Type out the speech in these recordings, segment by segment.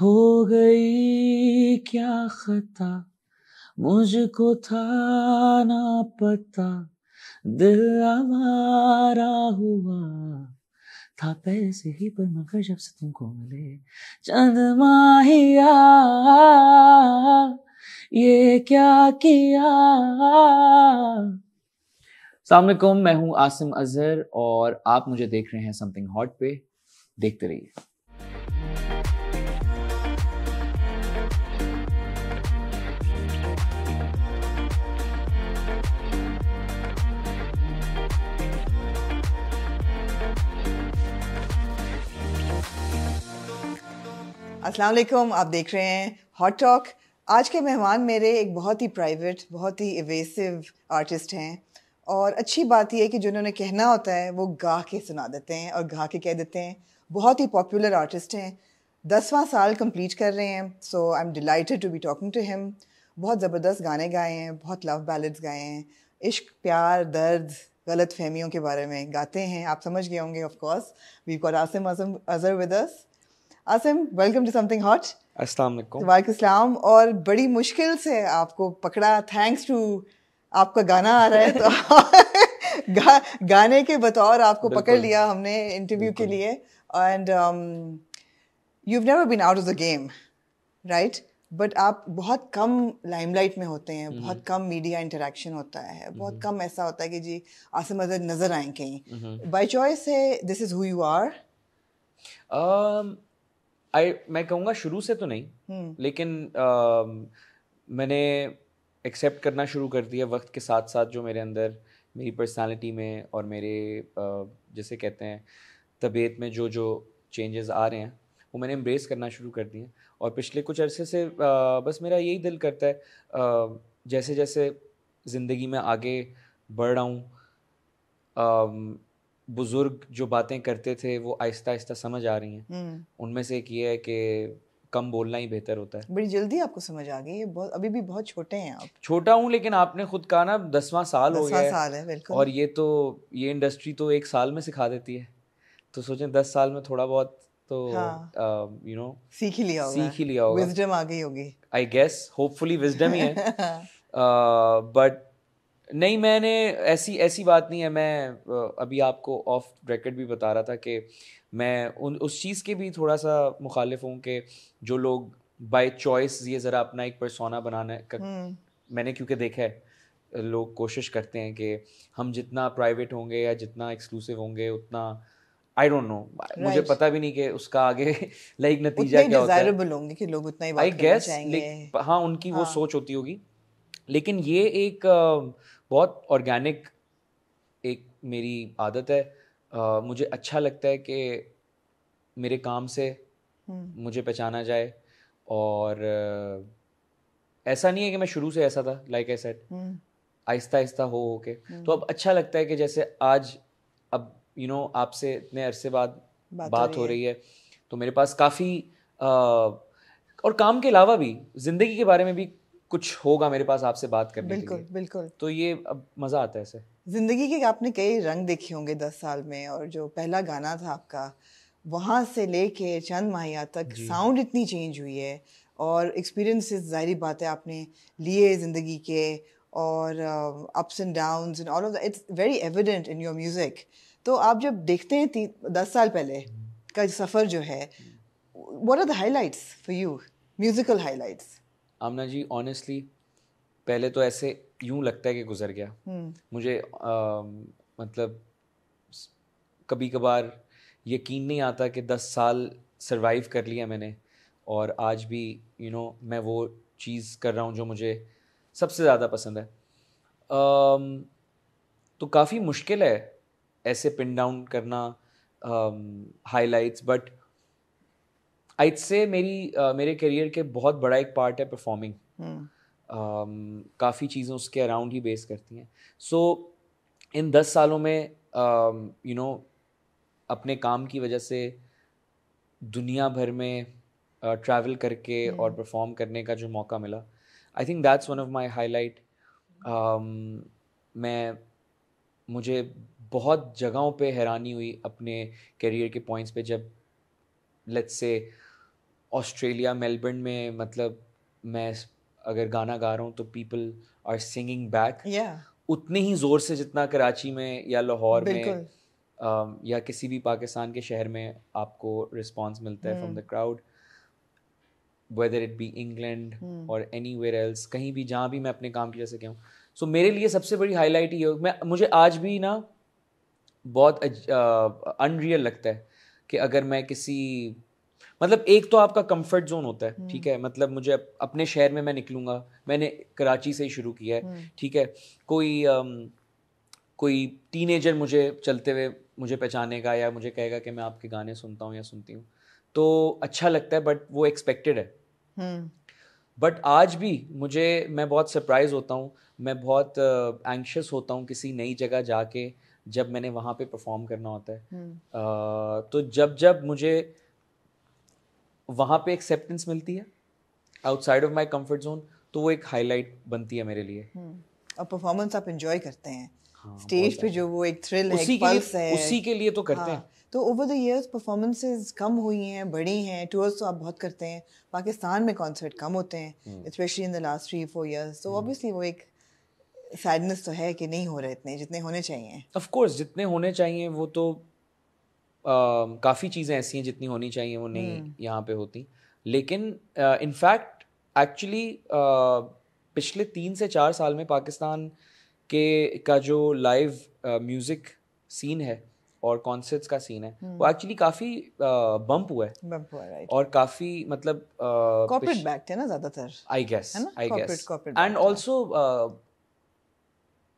हो गई क्या खता मुझको था ना पता दिल हमारा हुआ था पैसे ही पर मगर जब से तुमको मिले चंद माहिया ये क्या किया सलामकुम मैं हूं आसिम अजहर और आप मुझे देख रहे हैं समथिंग हॉट पे देखते रहिए अस्सलाम वालेकुम आप देख रहे हैं हॉट टॉक आज के मेहमान मेरे एक बहुत ही प्राइवेट बहुत ही इवेसिव आर्टिस्ट हैं और अच्छी बात यह है कि जिन्होंने कहना होता है वो गा के सुना देते हैं और गा के कह देते हैं बहुत ही पॉपुलर आर्टिस्ट हैं दसवां साल कंप्लीट कर रहे हैं so I am delighted to be talking to him बहुत ज़बरदस्त गाने गाए हैं बहुत लव बैलेट्स गाए हैं इश्क प्यार दर्द गलत फहमियों के बारे में गाते हैं आप समझ गए होंगे of course we call Asim Azhar with us Asim welcome to something hot अस्सलाम और बड़ी मुश्किल से आपको पकड़ा थैंक्स टू आपका गाना आ रहा है तो गा, गाने के बतौर आपको पकड़ लिया हमने इंटरव्यू के लिए and you never been out of the game right but आप बहुत कम लाइमलाइट में होते हैं हम्म। बहुत कम मीडिया इंटरेक्शन होता है हम्म। बहुत कम ऐसा होता है कि जी आसिम अजर नज़र आए कहीं बाई हम्म। चॉइस है this is who you are I मैं कहूँगा शुरू से तो नहीं हम्म। लेकिन मैंने एक्सेप्ट करना शुरू कर दिया वक्त के साथ साथ जो मेरे अंदर मेरी पर्सनालिटी में और मेरे जैसे कहते हैं तबीयत में जो जो चेंजेस आ रहे हैं वो मैंने एम्ब्रेस करना शुरू कर दिए और पिछले कुछ अरसे से बस मेरा यही दिल करता है जैसे जैसे ज़िंदगी में आगे बढ़ रहा हूँ बुज़ुर्ग जो बातें करते थे वो आहिस्ता आहिस्ता समझ आ रही हैं हम्म। उनमें से एक ये है कि कम बोलना ही बेहतर होता है बड़ी जल्दी आपको समझ आ गई बहुत अभी भी बहुत छोटे हैं आप छोटा हूँ लेकिन आपने खुद कहा ना दसवां साल हो गया साल है और ये तो ये इंडस्ट्री तो एक साल में सिखा देती है तो सोचें दस साल में थोड़ा बहुत तो यू हाँ। नो सीख ही लिया होगा सीख ही लिया होगा विजडम आ गई होगी आई गेस होपफुली विजडम ही है बट नहीं मैंने ऐसी ऐसी बात नहीं है मैं अभी आपको ऑफ ब्रैकेट भी बता रहा था कि मैं उन उस चीज़ के भी थोड़ा सा मुखालिफ हूँ कि जो लोग बाय चॉइस ये ज़रा अपना एक परसोना बनाने का हम्म। मैंने क्योंकि देखा है लोग कोशिश करते हैं कि हम जितना प्राइवेट होंगे या जितना एक्सक्लूसिव होंगे उतना आई डोंट नो मुझे पता भी नहीं कि उसका आगे लाइक नतीजा क्या होता है होंगे कि लोग उतना ही बात हाँ उनकी हाँ. वो सोच होती होगी लेकिन ये एक बहुत ऑर्गेनिक एक मेरी आदत है मुझे अच्छा लगता है कि मेरे काम से हम्म। मुझे पहचाना जाए और ऐसा नहीं है कि मैं शुरू से ऐसा था लाइक आई सेड आहिस्ता आहिस्ता हो हो के हम्म। तो अब अच्छा लगता है कि जैसे आज अब यू नो आपसे इतने अरसे बाद बात, बात हो रही है तो मेरे पास काफ़ी और काम के अलावा भी ज़िंदगी के बारे में भी कुछ होगा मेरे पास आपसे बात करने बिल्कुल, के लिए बिल्कुल तो ये अब मज़ा आता है ऐसे ज़िंदगी के आपने कई रंग देखे होंगे दस साल में और जो पहला गाना था आपका वहाँ से लेके चंद माहिया तक साउंड इतनी चेंज हुई है और एक्सपीरियंसेस जाहिर बात है आपने लिए ज़िंदगी के और ups and down and all of it's very evident in your music तो आप जब देखते हैं ती, दस साल पहले हम्म। का सफ़र जो है what are the highlights for you musical highlights Amna ji honestly पहले तो ऐसे यूं लगता है कि गुजर गया हम्म। मुझे आ, मतलब कभी कभार यकीन नहीं आता कि दस साल सरवाइव कर लिया मैंने और आज भी यू you नो know, मैं वो चीज़ कर रहा हूँ जो मुझे सबसे ज़्यादा पसंद है um, तो काफ़ी मुश्किल है ऐसे पिन डाउन करना हाईलाइट्स um, बट आइट से मेरी uh, मेरे करियर के बहुत बड़ा एक पार्ट है परफॉर्मिंग hmm. um, काफ़ी चीज़ें उसके अराउंड ही बेस करती हैं सो so, इन दस सालों में यू नो you know, अपने काम की वजह से दुनिया भर में ट्रैवल uh, करके hmm. और परफॉर्म करने का जो मौका मिला I think that's one of my highlight मैं मुझे बहुत जगहों पे हैरानी हुई अपने करियर के पॉइंट्स पे जब लेट्स से ऑस्ट्रेलिया मेलबर्न में मतलब मैं अगर गाना गा रहा हूँ तो पीपल आर सिंगिंग बैक उतने ही ज़ोर से जितना कराची में या लाहौर में या किसी भी पाकिस्तान के शहर में आपको रिस्पॉन्स मिलता है from the crowd whether it be England और एनी वेयर एल्स कहीं भी जहाँ भी मैं अपने काम की जा सके हूँ सो मेरे लिए सबसे बड़ी हाईलाइट ये मैं मुझे आज भी ना बहुत अनरियल लगता है कि अगर मैं किसी मतलब एक तो आपका कंफर्ट जोन होता है ठीक है मतलब मुझे अपने शहर में मैं निकलूंगा मैंने कराची से ही शुरू किया है हम्म। ठीक है कोई अम, कोई टीनेजर मुझे चलते हुए मुझे पहचानेगा या मुझे कहेगा कि मैं आपके गाने सुनता हूँ या सुनती हूँ तो अच्छा लगता है बट वो एक्सपेक्टेड है बट हम्म। आज भी मुझे मैं बहुत सरप्राइज होता हूँ मैं बहुत एंक्शस uh, होता हूँ किसी नई जगह जाके जब मैंने वहाँ पे परफॉर्म करना होता है uh, तो जब जब मुझे वहाँ पे एक्सेप्टेंस मिलती है outside of my comfort zone तो वो एक हाईलाइट बनती है मेरे लिए हम्म, और परफॉर्मेंस आप एंजॉय करते हैं हाँ, स्टेज पे अच्छा। जो वो एक थ्रिल उसी है, एक पल्स है उसी के लिए तो करते हाँ, हैं तो ओवर द इयर्स परफॉर्मेंसेस कम हुई हैं बड़ी हैं टूर्स तो आप बहुत करते हैं पाकिस्तान में कॉन्सर्ट कम होते हैं specially in the last three four years तो ऑब्वियसली हम्म। वो एक सैडनेस तो है कि नहीं हो रहे इतने जितने होने चाहिए ऑफ कोर्स जितने होने चाहिए वो तो काफ़ी चीज़ें ऐसी हैं जितनी होनी चाहिए वो नहीं hmm. यहाँ पे होती लेकिन इनफैक्ट एक्चुअली पिछले तीन से चार साल में पाकिस्तान के का जो लाइव म्यूज़िक सीन है और कॉन्सर्ट्स का सीन है hmm. वो एक्चुअली काफ़ी बम्प हुआ है बम्प हुआ राइट और काफ़ी मतलब कॉर्पोरेट बैक्ट है ना ज़्यादातर I guess I guess and also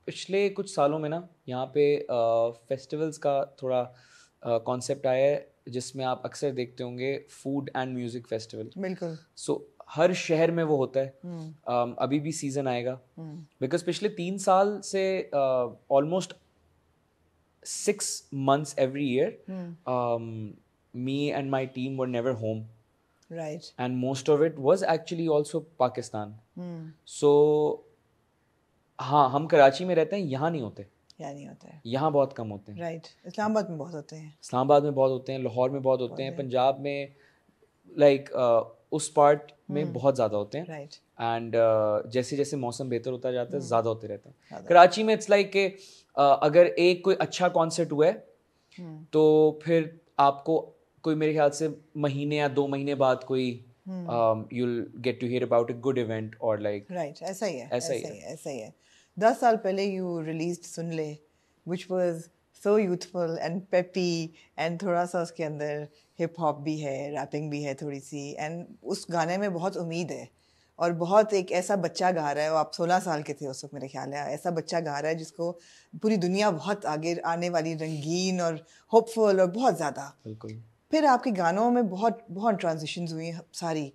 पिछले कुछ सालों में ना यहाँ पे फेस्टिवल्स का थोड़ा कॉन्सेप्ट आया है जिसमें आप अक्सर देखते होंगे फूड एंड म्यूजिक फेस्टिवल बिल्कुल सो हर शहर में वो होता है hmm. uh, अभी भी सीजन आएगा बिकॉज हम्म। hmm. पिछले तीन साल से almost six months every year me and my team were home home. Right. And most of it was actually also Pakistan. Mm. So हाँ हम कराची में रहते हैं यहाँ नहीं होते यहाँ नहीं होते यहाँ बहुत कम होते हैं राइट right. इस्लामाबाद में बहुत होते हैं इस्लामाबाद में बहुत होते हैं लाहौर में बहुत होते हैं पंजाब में लाइक उस पार्ट में hmm. बहुत ज़्यादा होते हैं राइट एंड जैसे जैसे मौसम बेहतर होता जाता है hmm. ज़्यादा होते रहते हैं कराची में इट्स लाइक के अगर एक कोई अच्छा कॉन्सर्ट हुआ है hmm. तो फिर आपको कोई मेरे ख्याल से महीने या दो महीने बाद कोई you get to hear about a good event और लाइक राइट ऐसा ही है ऐसा ही है ऐसा ही है दस साल पहले यू रिलीज सुन ले which was so youthful and peppy and थोड़ा सा उसके अंदर हिप हॉप भी है रैपिंग भी है थोड़ी सी एंड उस गाने में बहुत उम्मीद है और बहुत एक ऐसा बच्चा गा रहा है वो आप 16 साल के थे उस वक्त मेरे ख्याल है ऐसा बच्चा गा रहा है जिसको पूरी दुनिया बहुत आगे आने वाली रंगीन और होपफुल और बहुत ज़्यादा बिल्कुल फिर आपके गानों में बहुत बहुत ट्रांजिशन हुई सारी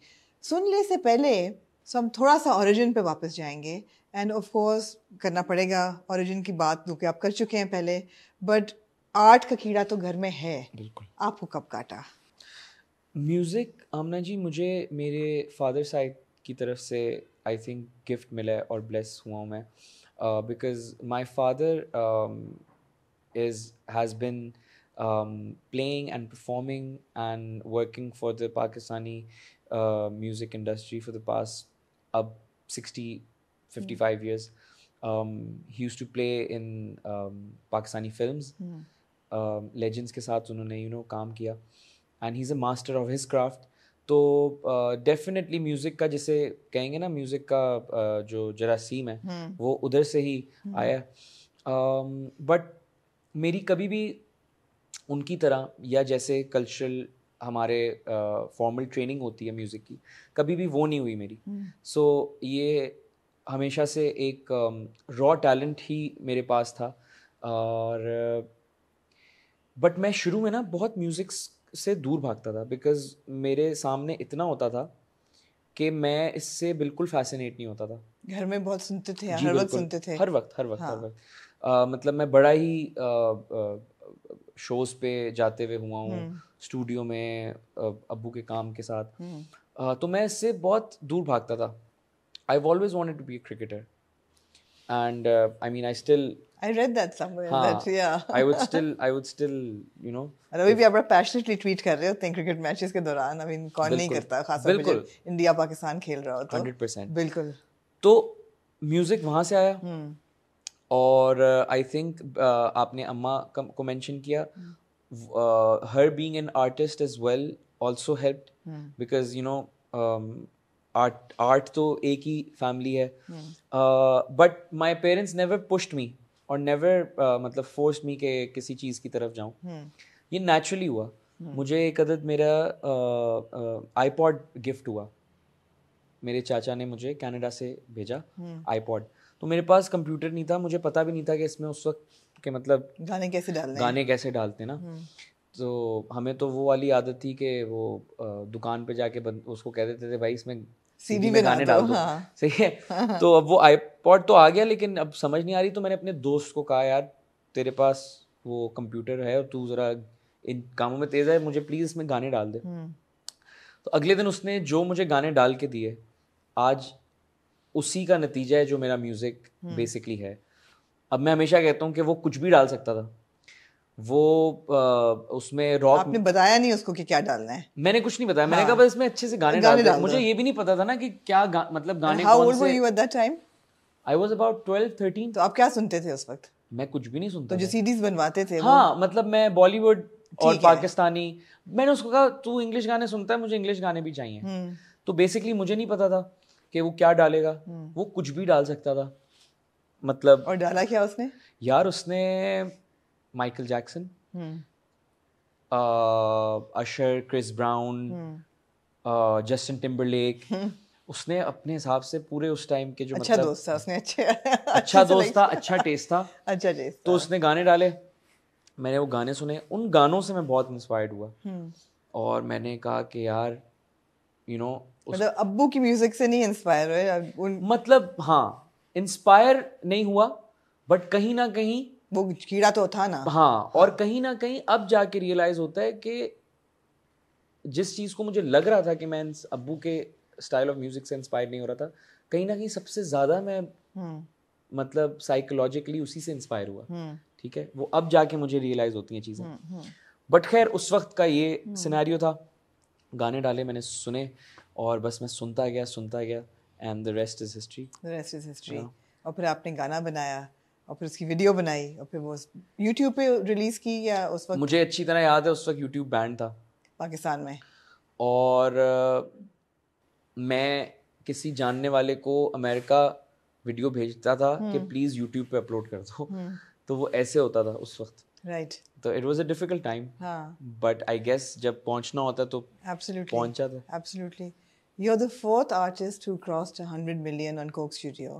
सुन ले से पहले सो हम थोड़ा सा ओरिजिन पे वापस जाएंगे एंड ऑफ कोर्स करना पड़ेगा ओरिजिन की बात जो तो कि आप कर चुके हैं पहले बट आर्ट का कीड़ा तो घर में है बिल्कुल आपको कब काटा म्यूज़िक आमना जी मुझे मेरे फादर साइड की तरफ से आई थिंक गिफ्ट मिला है और ब्लेस हुआ हूँ मैं because my father is has been um, playing and performing and working for the Pakistani uh, music industry for the past अब sixty fifty five years he used to play in Pakistani film legends के साथ उन्होंने you know काम किया and he is a master of his craft तो definitely uh, music का जिसे कहेंगे ना म्यूजिक का uh, जो जरासीम है hmm. वो उधर से ही hmm. आया बट um, मेरी कभी भी उनकी तरह या जैसे कल्चरल हमारे फॉर्मल ट्रेनिंग होती है म्यूज़िक की कभी भी वो नहीं हुई मेरी सो हम्म। hmm. so, ये हमेशा से एक रॉ uh, टैलेंट ही मेरे पास था और बट uh, मैं शुरू में ना बहुत म्यूज़िक से दूर भागता था बिकॉज मेरे सामने इतना होता था कि मैं इससे बिल्कुल फैसिनेट नहीं होता था घर में बहुत सुनते थे हर वक्त सुनते थे हर वक्त हर वक्त हाँ. हर वक्त uh, मतलब मैं बड़ा ही शोज़ पे जाते हुए हुआ हूँ हम्म। स्टूडियो में अबू के काम के साथ हम्म। तो मैं इससे बहुत दूर भागता था I always want to be a cricketer and I mean I still I read that somewhere. हाँ, that, yeah. I would still, I would still, you know. And मतलब अभी भी आप बड़ा passionately tweet कर रहे हो हैं क्रिकेट मैचेस के दौरान. I mean, कौन नहीं करता खासतौर जब इंडिया पाकिस्तान खेल रहा हो तो. Hundred percent. बिल्कुल. तो म्यूजिक वहाँ से आया हम्म. और आई uh, थिंक uh, आपने अम्मा को मेंशन किया हम्म। uh, her being an artist as well also helped mm. because you know um, art art to ek hi family hai mm. uh, but my parents never pushed me और never uh, मतलब force me के किसी चीज़ की तरफ जाऊं hmm. ये naturally हुआ hmm. मुझे एक अदद मेरा आईपॉड uh, uh, गिफ्ट हुआ मेरे चाचा ने मुझे कनाडा से भेजा आईपॉड hmm. तो मेरे पास कंप्यूटर नहीं था मुझे पता भी नहीं था कि इसमें उस वक्त कि मतलब गाने कैसे डालने गाने कैसे डालते ना हम्म। तो हमें तो वो वाली आदत थी कि वो दुकान पे जाके बन, उसको कह देते थे भाई इसमें सीडी में गाने डाल दो हाँ। सही है हाँ। तो अब वो आईपॉड तो आ गया लेकिन अब समझ नहीं आ रही तो मैंने अपने दोस्त को कहा यार तेरे पास वो कंप्यूटर है और तू ज़रा इन कामों में तेज़ है मुझे प्लीज़ इसमें गाने डाल दे हम्म। तो अगले दिन उसने जो मुझे गाने डाल के दिए आज उसी का नतीजा है जो मेरा म्यूज़िक हम्म। बेसिकली है अब मैं हमेशा कहता हूँ कि वो कुछ भी डाल सकता था वो आ, उसमें रॉक आपने बताया नहीं उसको कि क्या डालना है मैंने कुछ नहीं बताया हाँ। मैंने कहा बस इसमें अच्छे से गाने, गाने डाल मुझे ये भी नहीं पता था ना कि क्या गा, मतलब गाने How कौन से you at that time I was about 12 13 तो आप क्या सुनते थे उस वक्त मैं कुछ भी नहीं सुनता तो जो सीडीज बनवाते थे हाँ मतलब मैं बॉलीवुड और पाकिस्तानी मैंने उसको कहा तू इंग्लिश गाने सुनता है मुझे इंग्लिश गाने भी चाहिए हम्म। तो बेसिकली मुझे नहीं पता था कि वो क्या डालेगा हम्म। वो कुछ भी डाल सकता था मतलब और डाला क्या उसने यार उसने Michael Jackson Usher Chris Brown Justin Timberlake उसने अपने हिसाब से पूरे उस टाइम के जो अच्छा मतलब, दोस्त था उसने अच्छे अच्छा दोस्त था अच्छा टेस्ट था अच्छा टेस्ट तो उसने गाने डाले मैंने वो गाने सुने उन गानों से मैं बहुत इंस्पायर्ड हुआ हम्म। और मैंने कहा कि यार यू you नो know, मतलब अब्बू की म्यूजिक से नहीं इंस्पायर हुए मतलब हाँ इंस्पायर नहीं हुआ बट कहीं ना कहीं वो कीड़ा तो था ना हाँ और कहीं ना कहीं अब जाके रियलाइज होता है कि जिस चीज़ को मुझे लग रहा था कि मैं अबू के स्टाइल ऑफ म्यूजिक से इंस्पायर नहीं हो रहा था कहीं ना कहीं सबसे ज़्यादा मैं हम्म। मतलब साइकोलॉजिकली उसी से इंस्पायर हुआ हम्म। ठीक है वो अब जाके मुझे रियलाइज होती हैं चीज़ें बट हम्म, खैर उस वक्त का ये सिनेरियो था गाने डाले मैंने सुने और बस मैं सुनता गया सुनता गया and the rest is history the rest is history और फिर आपने गाना बनाया और फिर उसकी वीडियो बनाई और फिर वो YouTube पे रिलीज की या उस वक्त मुझे अच्छी तरह याद है उस वक्त YouTube बैंड था पाकिस्तान में और आ, मैं किसी जानने वाले को अमेरिका वीडियो भेजता था कि प्लीज़ हम्म। YouTube पे अपलोड कर दो हम्म। तो वो ऐसे होता था उस वक्त राइट right. तो it was a difficult time हां बट आई गेस जब पहुंचना होता तो एब्सोल्युटली पहुंचा था absolutely you are the fourth artist who crossed 100 million on Coke Studio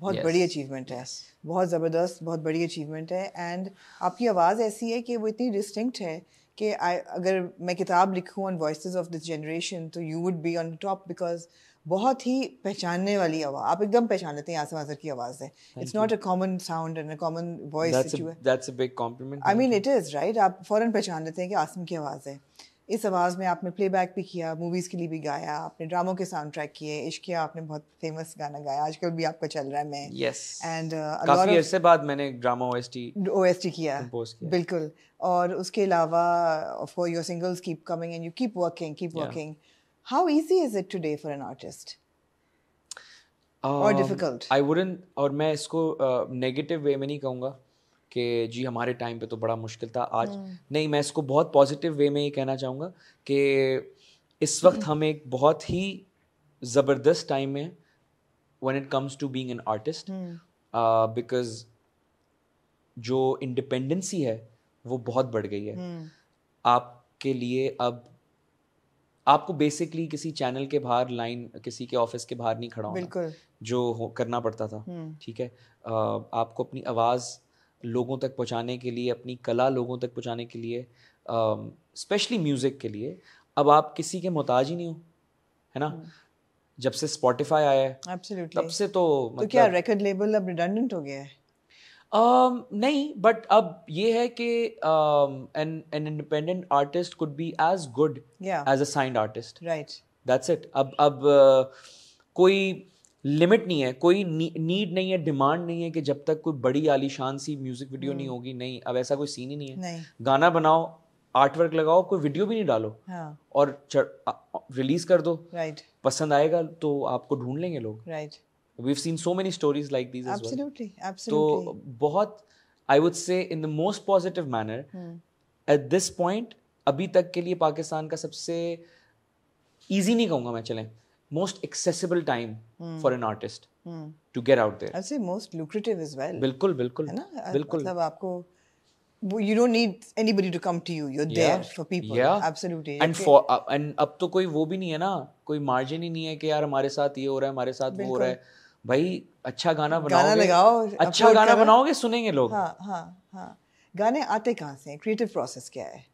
बहुत yes. बड़ी अचीवमेंट है yes. बहुत ज़बरदस्त बहुत बड़ी अचीवमेंट है एंड आपकी आवाज़ ऐसी है कि वो इतनी डिस्टिंक्ट है कि आई अगर मैं किताब लिखूँ on voice of this generation तो you would be on top because बहुत ही पहचानने वाली आवाज़ आप एकदम पहचान लेते हैं आसम आजर की आवाज़ है it's not a common sound and a common voice that's a big compliment I mean it is right आप फ़ौरन पहचान लेते हैं कि आसम की आवाज़ है इस आवाज़ में आपने प्लेबैक भी किया मूवीज़ के लिए भी गाया आपने ड्रामों के साउंड ट्रैक किए इश्किया आपने बहुत फेमस गाना गाया आजकल भी आपका चल रहा है मैं यस एंड काफ़ी अरसे बाद मैंने ड्रामा ओएसटी ओएसटी किया बिल्कुल और उसके अलावा of course your singles keep coming and you keep working keep working how easy is it today for an artist और डिफिकल्ट आई वुडंट और मैं इसको नेगेटिव uh, वे में नहीं कहूंगा कि जी हमारे टाइम पे तो बड़ा मुश्किल था आज हाँ। नहीं मैं इसको बहुत पॉजिटिव वे में ये कहना चाहूँगा कि इस वक्त हम्म। हम एक बहुत ही ज़बरदस्त टाइम में when it comes to being an artist because जो इंडिपेंडेंसी है वो बहुत बढ़ गई है हम्म। आपके लिए अब आपको बेसिकली किसी चैनल के बाहर लाइन किसी के ऑफिस के बाहर नहीं खड़ा होना जो हो, करना पड़ता था हम्म। ठीक है आ, आपको अपनी आवाज़ लोगों तक पहुंचाने के लिए अपनी कला लोगों तक पहुंचाने के लिए स्पेशली uh, म्यूज़िक के लिए अब आप किसी के मोहताज ही नहीं हो है ना hmm. जब से स्पॉटिफाई आया है Absolutely. तब से तो, तो मतलब, क्या रिकॉर्ड लेबल अब रिडंडेंट हो गया है um, नहीं बट अब ये है कि an an independent artist could be as good as a signed artist right that's it अब अब uh, कोई लिमिट नहीं है कोई नीड नहीं है डिमांड नहीं है कि जब तक कोई बड़ी आलीशान सी म्यूजिक वीडियो नहीं हम्म। होगी नहीं अब ऐसा कोई सीन ही नहीं है नहीं। गाना बनाओ आर्टवर्क लगाओ कोई वीडियो भी नहीं डालो हाँ। और रिलीज कर दो राइट पसंद आएगा तो आपको ढूंढ लेंगे लोग right seen so many stories like these तो बहुत I would say in the most positive manner at this point अभी तक के लिए पाकिस्तान का सबसे ईजी नहीं कहूँगा मैं चलें most accessible time hmm. for an artist hmm. to get out there. I'd say most lucrative as well. Bilkul, bilkul. है ना बिल्कुल मतलब आपको you don't need anybody to come to you you're yeah. there for people yeah. absolutely and okay. for uh, and अब तो कोई वो भी नहीं है ना कोई margin ही नहीं है कि यार हमारे साथ ये हो रहा है हमारे साथ वो हो रहा है भाई अच्छा गाना बनाओगे गाना लगाओ अच्छा गाना बनाओगे सुनेंगे लोग हाँ हाँ हाँ गाने आते कहाँ से creative process क्या है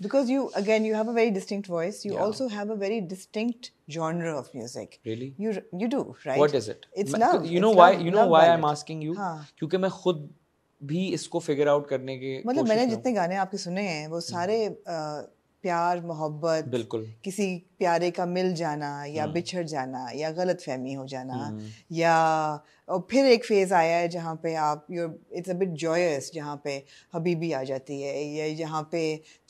because you again you have a very distinct voice you yeah. also have a very distinct genre of music really you you do right what is it it's love you know it's why love, you know why i'm it. asking you you. मैं खुद भी इसको figure out करने के मतलब मैंने जितने गाने आपके सुने हैं वो सारे प्यार मोहब्बत बिल्कुल किसी प्यारे का मिल जाना या हाँ। बिछड़ जाना या गलत फहमी हो जाना हम्म। या और फिर एक फेज़ आया है जहाँ पे आप your it's a bit joyous जहाँ पे हबीबी आ जाती है या जहाँ पे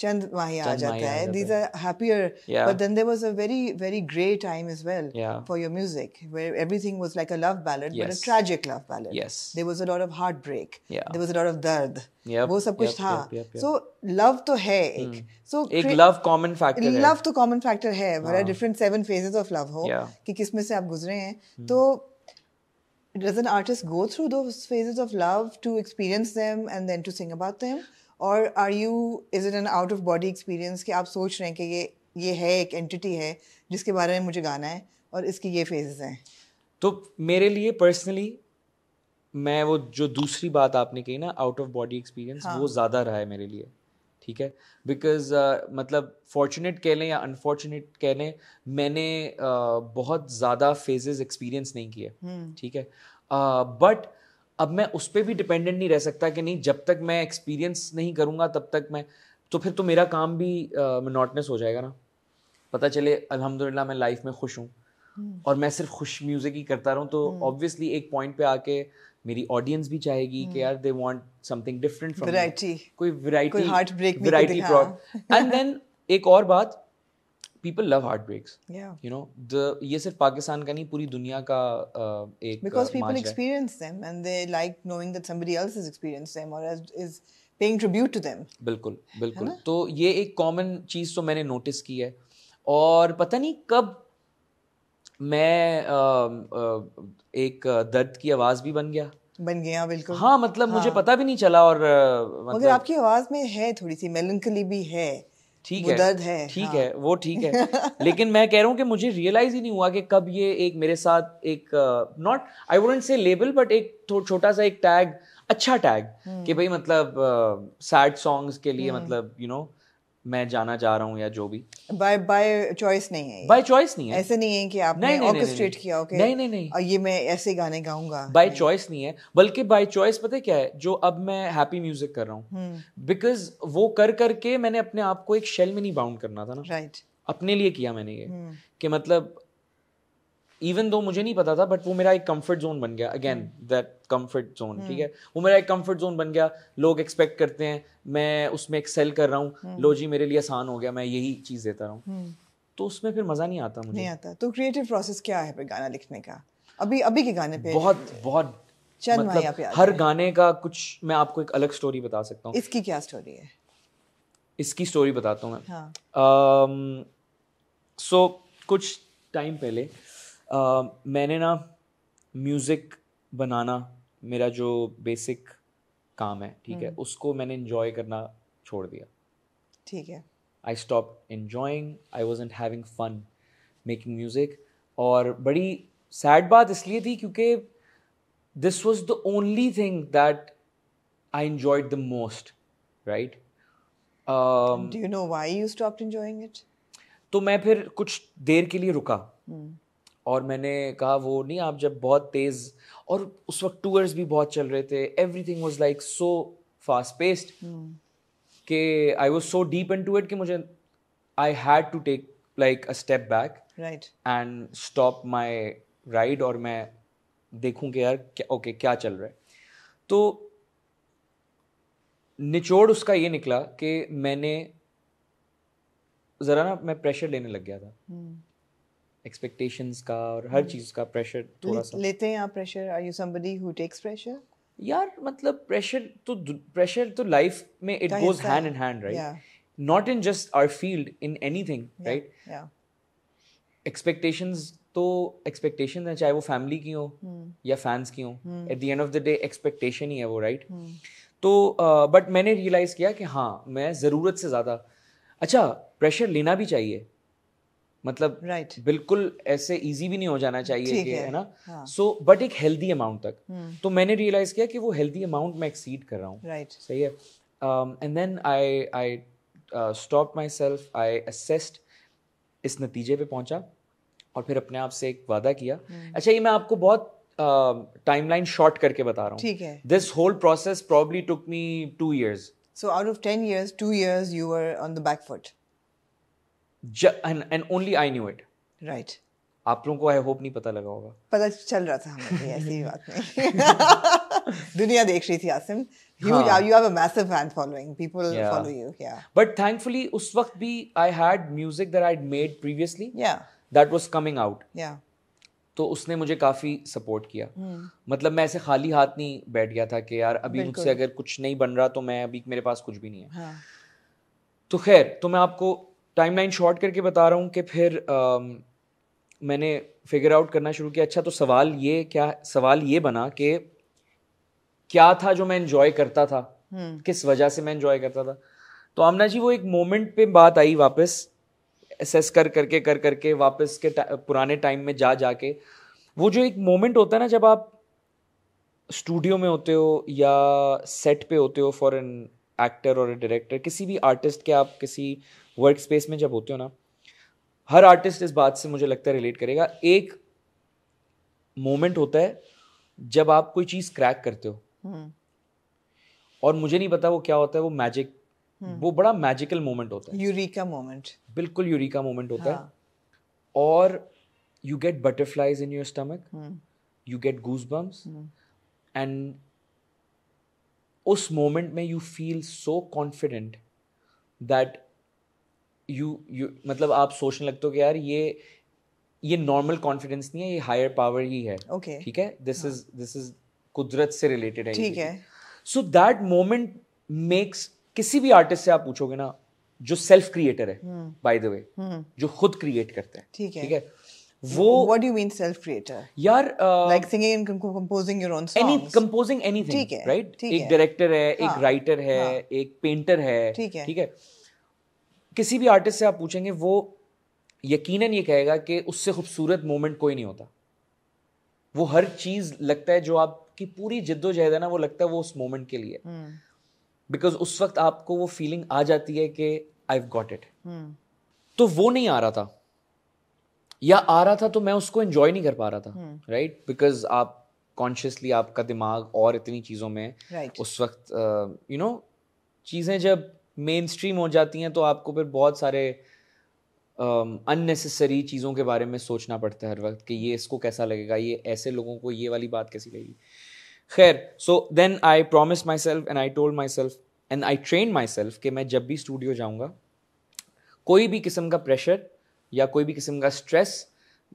चंद माही आ जाता है these are happier but then there was a very very great time as well for your music where everything was like a love ballad but a tragic love ballad there was a lot of heart break there was a lot of दर्द वो सब कुछ था so love तो है हम्म। एक so एक love common factor love तो कॉमन फैक्टर है है different seven phases of love हो कि किस में से आप गुजरे हैं hmm. तो does an artist go through those phases of love to experience them and then to sing about them or are you is it an out of body experience कि आप सोच रहे हैं कि ये ये है एक एंटिटी है जिसके बारे में मुझे गाना है और इसके ये फेजेस हैं तो मेरे लिए पर्सनली मैं वो जो दूसरी बात आपने कही ना आउट ऑफ बॉडी एक्सपीरियंस वो हाँ। ज़्यादा रहा है मेरे लिए ठीक है बिकॉज uh, मतलब फॉर्चुनेट कह लें या अनफॉर्चुनेट कह लें मैंने uh, बहुत ज़्यादा फेजेस एक्सपीरियंस नहीं किए हम्म। ठीक है बट uh, अब मैं उस पर भी डिपेंडेंट नहीं रह सकता कि नहीं जब तक मैं एक्सपीरियंस नहीं करूँगा तब तक मैं तो फिर तो मेरा काम भी मोनोटनस uh, हो जाएगा ना पता चले अल्हम्दुलिल्लाह मैं लाइफ में खुश हूँ हम्म। और मैं सिर्फ खुश म्यूज़िक ही करता रहूँ तो ऑब्वियसली हम्म। एक पॉइंट पे आके मेरी ऑडियंस भी चाहेगी कि हम्म। यार they want something different from variety कोई वैरायटी कोई heart break variety and then एक और बात people love heart breaks you know the ये सिर्फ पाकिस्तान का नहीं पूरी दुनिया का uh, एक because people experience them and they like knowing that somebody else has experience them और is paying tribute to them बिल्कुल बिल्कुल तो ये एक कॉमन चीज तो मैंने नोटिस की है और पता नहीं कब मैं आ, आ, एक दर्द की आवाज़ भी बन गया बन गया बिल्कुल हाँ मतलब हाँ। मुझे पता भी नहीं चला और मतलब, मगर आपकी आवाज़ में है थोड़ी सी मेलनकली भी है ठीक है दर्द है ठीक हाँ। है वो ठीक है लेकिन मैं कह रहा हूँ कि मुझे रियलाइज ही नहीं हुआ कि कब ये एक मेरे साथ एक not I wouldn't say label but एक छोटा सा एक टैग अच्छा टैग हम्म। कि भाई मतलब सैड uh, सॉन्ग्स के लिए हम्म। मतलब यू you नो know, मैं जाना जा रहा हूँ या जो भी बाय बाय चॉइस नहीं है बाय चॉइस नहीं है ऐसे नहीं है कि आपने नहीं, नहीं, नहीं, नहीं, किया ओके नहीं नहीं नहीं और ये मैं ऐसे गाने गाऊंगा बाय चॉइस नहीं है बल्कि बाय चॉइस पता क्या है जो अब मैं हैप्पी म्यूजिक कर रहा हूँ बिकॉज हम्म। वो कर करके मैंने अपने आप को एक शेल में नहीं बाउंड करना था ना राइट right. अपने लिए किया मैंने ये हम्म। कि मतलब इवन दो मुझे नहीं पता था बट वो मेरा एक कंफर्ट जोन बन गया अगेन दैट कंफर्ट जोन ठीक है वो मेरा एक कंफर्ट जोन बन गया लोग एक्सपेक्ट करते हैं मैं उसमें एक्सेल कर रहा हूँ hmm. लो जी मेरे लिए आसान हो गया मैं यही चीज़ देता रहा हूँ hmm. तो उसमें फिर मज़ा नहीं आता मुझे नहीं आता तो क्रिएटिव प्रोसेस क्या है फिर गाना लिखने का अभी अभी के गाने पे बहुत बहुत मतलब हर गाने का कुछ मैं आपको एक अलग स्टोरी बता सकता हूँ इसकी क्या स्टोरी है इसकी स्टोरी बताता हूँ मैं सो हाँ। um, कुछ टाइम पहले मैंने ना म्यूज़िक बनाना मेरा जो बेसिक काम है ठीक है हम्म। उसको मैंने इन्जॉय करना छोड़ दिया ठीक है I stop enjoying I wasn't having fun making music और बड़ी सैड बात इसलिए थी क्योंकि this was the only thing that I enjoyed the most right do you know why you stop enjoying it तो मैं फिर कुछ देर के लिए रुका hmm. और मैंने कहा वो नहीं आप जब बहुत तेज़ और उस वक्त टूर्स भी बहुत चल रहे थे thing was like so fast paced के I was so deep to it कि मुझे I had to take like a step back right and stop my ride और मैं देखूँ कि यार क्या ओके okay, क्या चल रहा है तो निचोड़ उसका ये निकला कि मैंने ज़रा ना मैं प्रेशर लेने लग गया था hmm. एक्सपेक्टेशंस का और हर hmm. चीज़ का प्रेशर थोड़ा सा लेते हैं आप pressure are you somebody who takes pressure यार मतलब प्रेशर तो प्रेशर तो लाइफ में it goes hand in hand right not in just our field in anything right expectations तो एक्सपेक्टेशन है चाहे वो फैमिली की हो hmm. या फैंस की हो at the end of the day expectation ही है वो राइट hmm. तो बट uh, मैंने रियलाइज किया कि हाँ मैं ज़रूरत से ज़्यादा अच्छा प्रेशर लेना भी चाहिए मतलब right. बिल्कुल ऐसे इजी भी नहीं हो जाना चाहिए कि है, है ना सो हाँ. बट so, एक हेल्दी अमाउंट तक हम्म। तो मैंने रियलाइज किया कि वो हेल्दी अमाउंट मैं एक्सीड कर रहा हूँ right. सही है and then I I stop myself I assessed इस नतीजे पे पहुंचा और फिर अपने आप से एक वादा किया hmm. अच्छा ये मैं आपको बहुत टाइम लाइन शॉर्ट करके बता रहा हूँ ठीक है this whole process probably took me two years so out of ten years two years you are on the back foot and only I knew it right आप लोगों को आई होप नहीं पता लगा होगा पता चल रहा था हमें ऐसी बात नहीं दुनिया देख रही थी Asim you you have a massive fan following people follow you yeah but thankfully उस वक्त भी I had music that I made previously या दैट वाज कमिंग आउट या तो उसने मुझे काफ़ी सपोर्ट किया hmm. मतलब मैं ऐसे खाली हाथ नहीं बैठ गया था कि यार अभी मुझसे अगर कुछ नहीं बन रहा तो मैं अभी मेरे पास कुछ भी नहीं है हाँ. तो खैर तो मैं आपको टाइम लाइन शॉर्ट करके बता रहा हूँ कि फिर आ, um, मैंने फिगर आउट करना शुरू किया अच्छा तो सवाल ये क्या सवाल ये बना कि क्या था जो मैं इन्जॉय करता था हुँ. हम्म। किस वजह से मैं इन्जॉय करता था तो आमना जी वो एक मोमेंट पे बात आई वापस एसेस कर करके कर करके वापस के ता, पुराने टाइम में जा जाके वो जो एक मोमेंट होता है ना जब आप स्टूडियो में होते हो या सेट पे होते हो फॉर एन एक्टर और डायरेक्टर किसी भी आर्टिस्ट के आप किसी वर्क स्पेस में जब होते हो ना हर आर्टिस्ट इस बात से मुझे लगता है रिलेट करेगा एक मोमेंट होता है जब आप कोई चीज़ क्रैक करते हो हम्म। और मुझे नहीं पता वो क्या होता है वो मैजिक हम्म। वो बड़ा मैजिकल मोमेंट होता है यूरिका मोमेंट बिल्कुल यूरिका मोमेंट होता हाँ. है और you get butterflies in your stomach you get goosebumps and उस मोमेंट में you feel so confident that you you मतलब आप सोचने लगते हो कि यार ये ये नॉर्मल कॉन्फिडेंस नहीं है ये हायर पावर ही है ओके ठीक है दिस इज दिस इज कुदरत से रिलेटेड है ठीक है सो दैट मोमेंट मेक्स किसी भी आर्टिस्ट से आप पूछोगे ना जो सेल्फ क्रिएटर है बाय द वे जो खुद क्रिएट करते हैं ठीक है ठीक है वो what do mean self creator यार like singing and composing your own songs any composing anything right एक डायरेक्टर है एक राइटर हाँ। है हाँ। एक पेंटर है ठीक है ठीक है किसी भी आर्टिस्ट से आप पूछेंगे वो यकीनन ये कहेगा कि उससे खूबसूरत मोमेंट कोई नहीं होता वो हर चीज़ लगता है जो आपकी पूरी जिद्दोजहद है ना वो लगता है वो उस मोमेंट के लिए बिकॉज हम्म। उस वक्त आपको वो फीलिंग आ जाती है कि आई गॉट इट तो वो नहीं आ रहा था या आ रहा था तो मैं उसको एंजॉय नहीं कर पा रहा था राइट hmm. Because right? आप कॉन्शियसली आपका दिमाग और इतनी चीज़ों में right. उस वक्त you uh, know you know, चीज़ें जब मेन स्ट्रीम हो जाती हैं तो आपको फिर बहुत सारे अननेसेसरी uh, चीज़ों के बारे में सोचना पड़ता है हर वक्त कि ये इसको कैसा लगेगा ये ऐसे लोगों को ये वाली बात कैसी लगेगी खैर so then I promise myself and I told myself and I train myself कि मैं जब भी स्टूडियो जाऊँगा कोई भी किस्म का प्रेशर या कोई भी किस्म का स्ट्रेस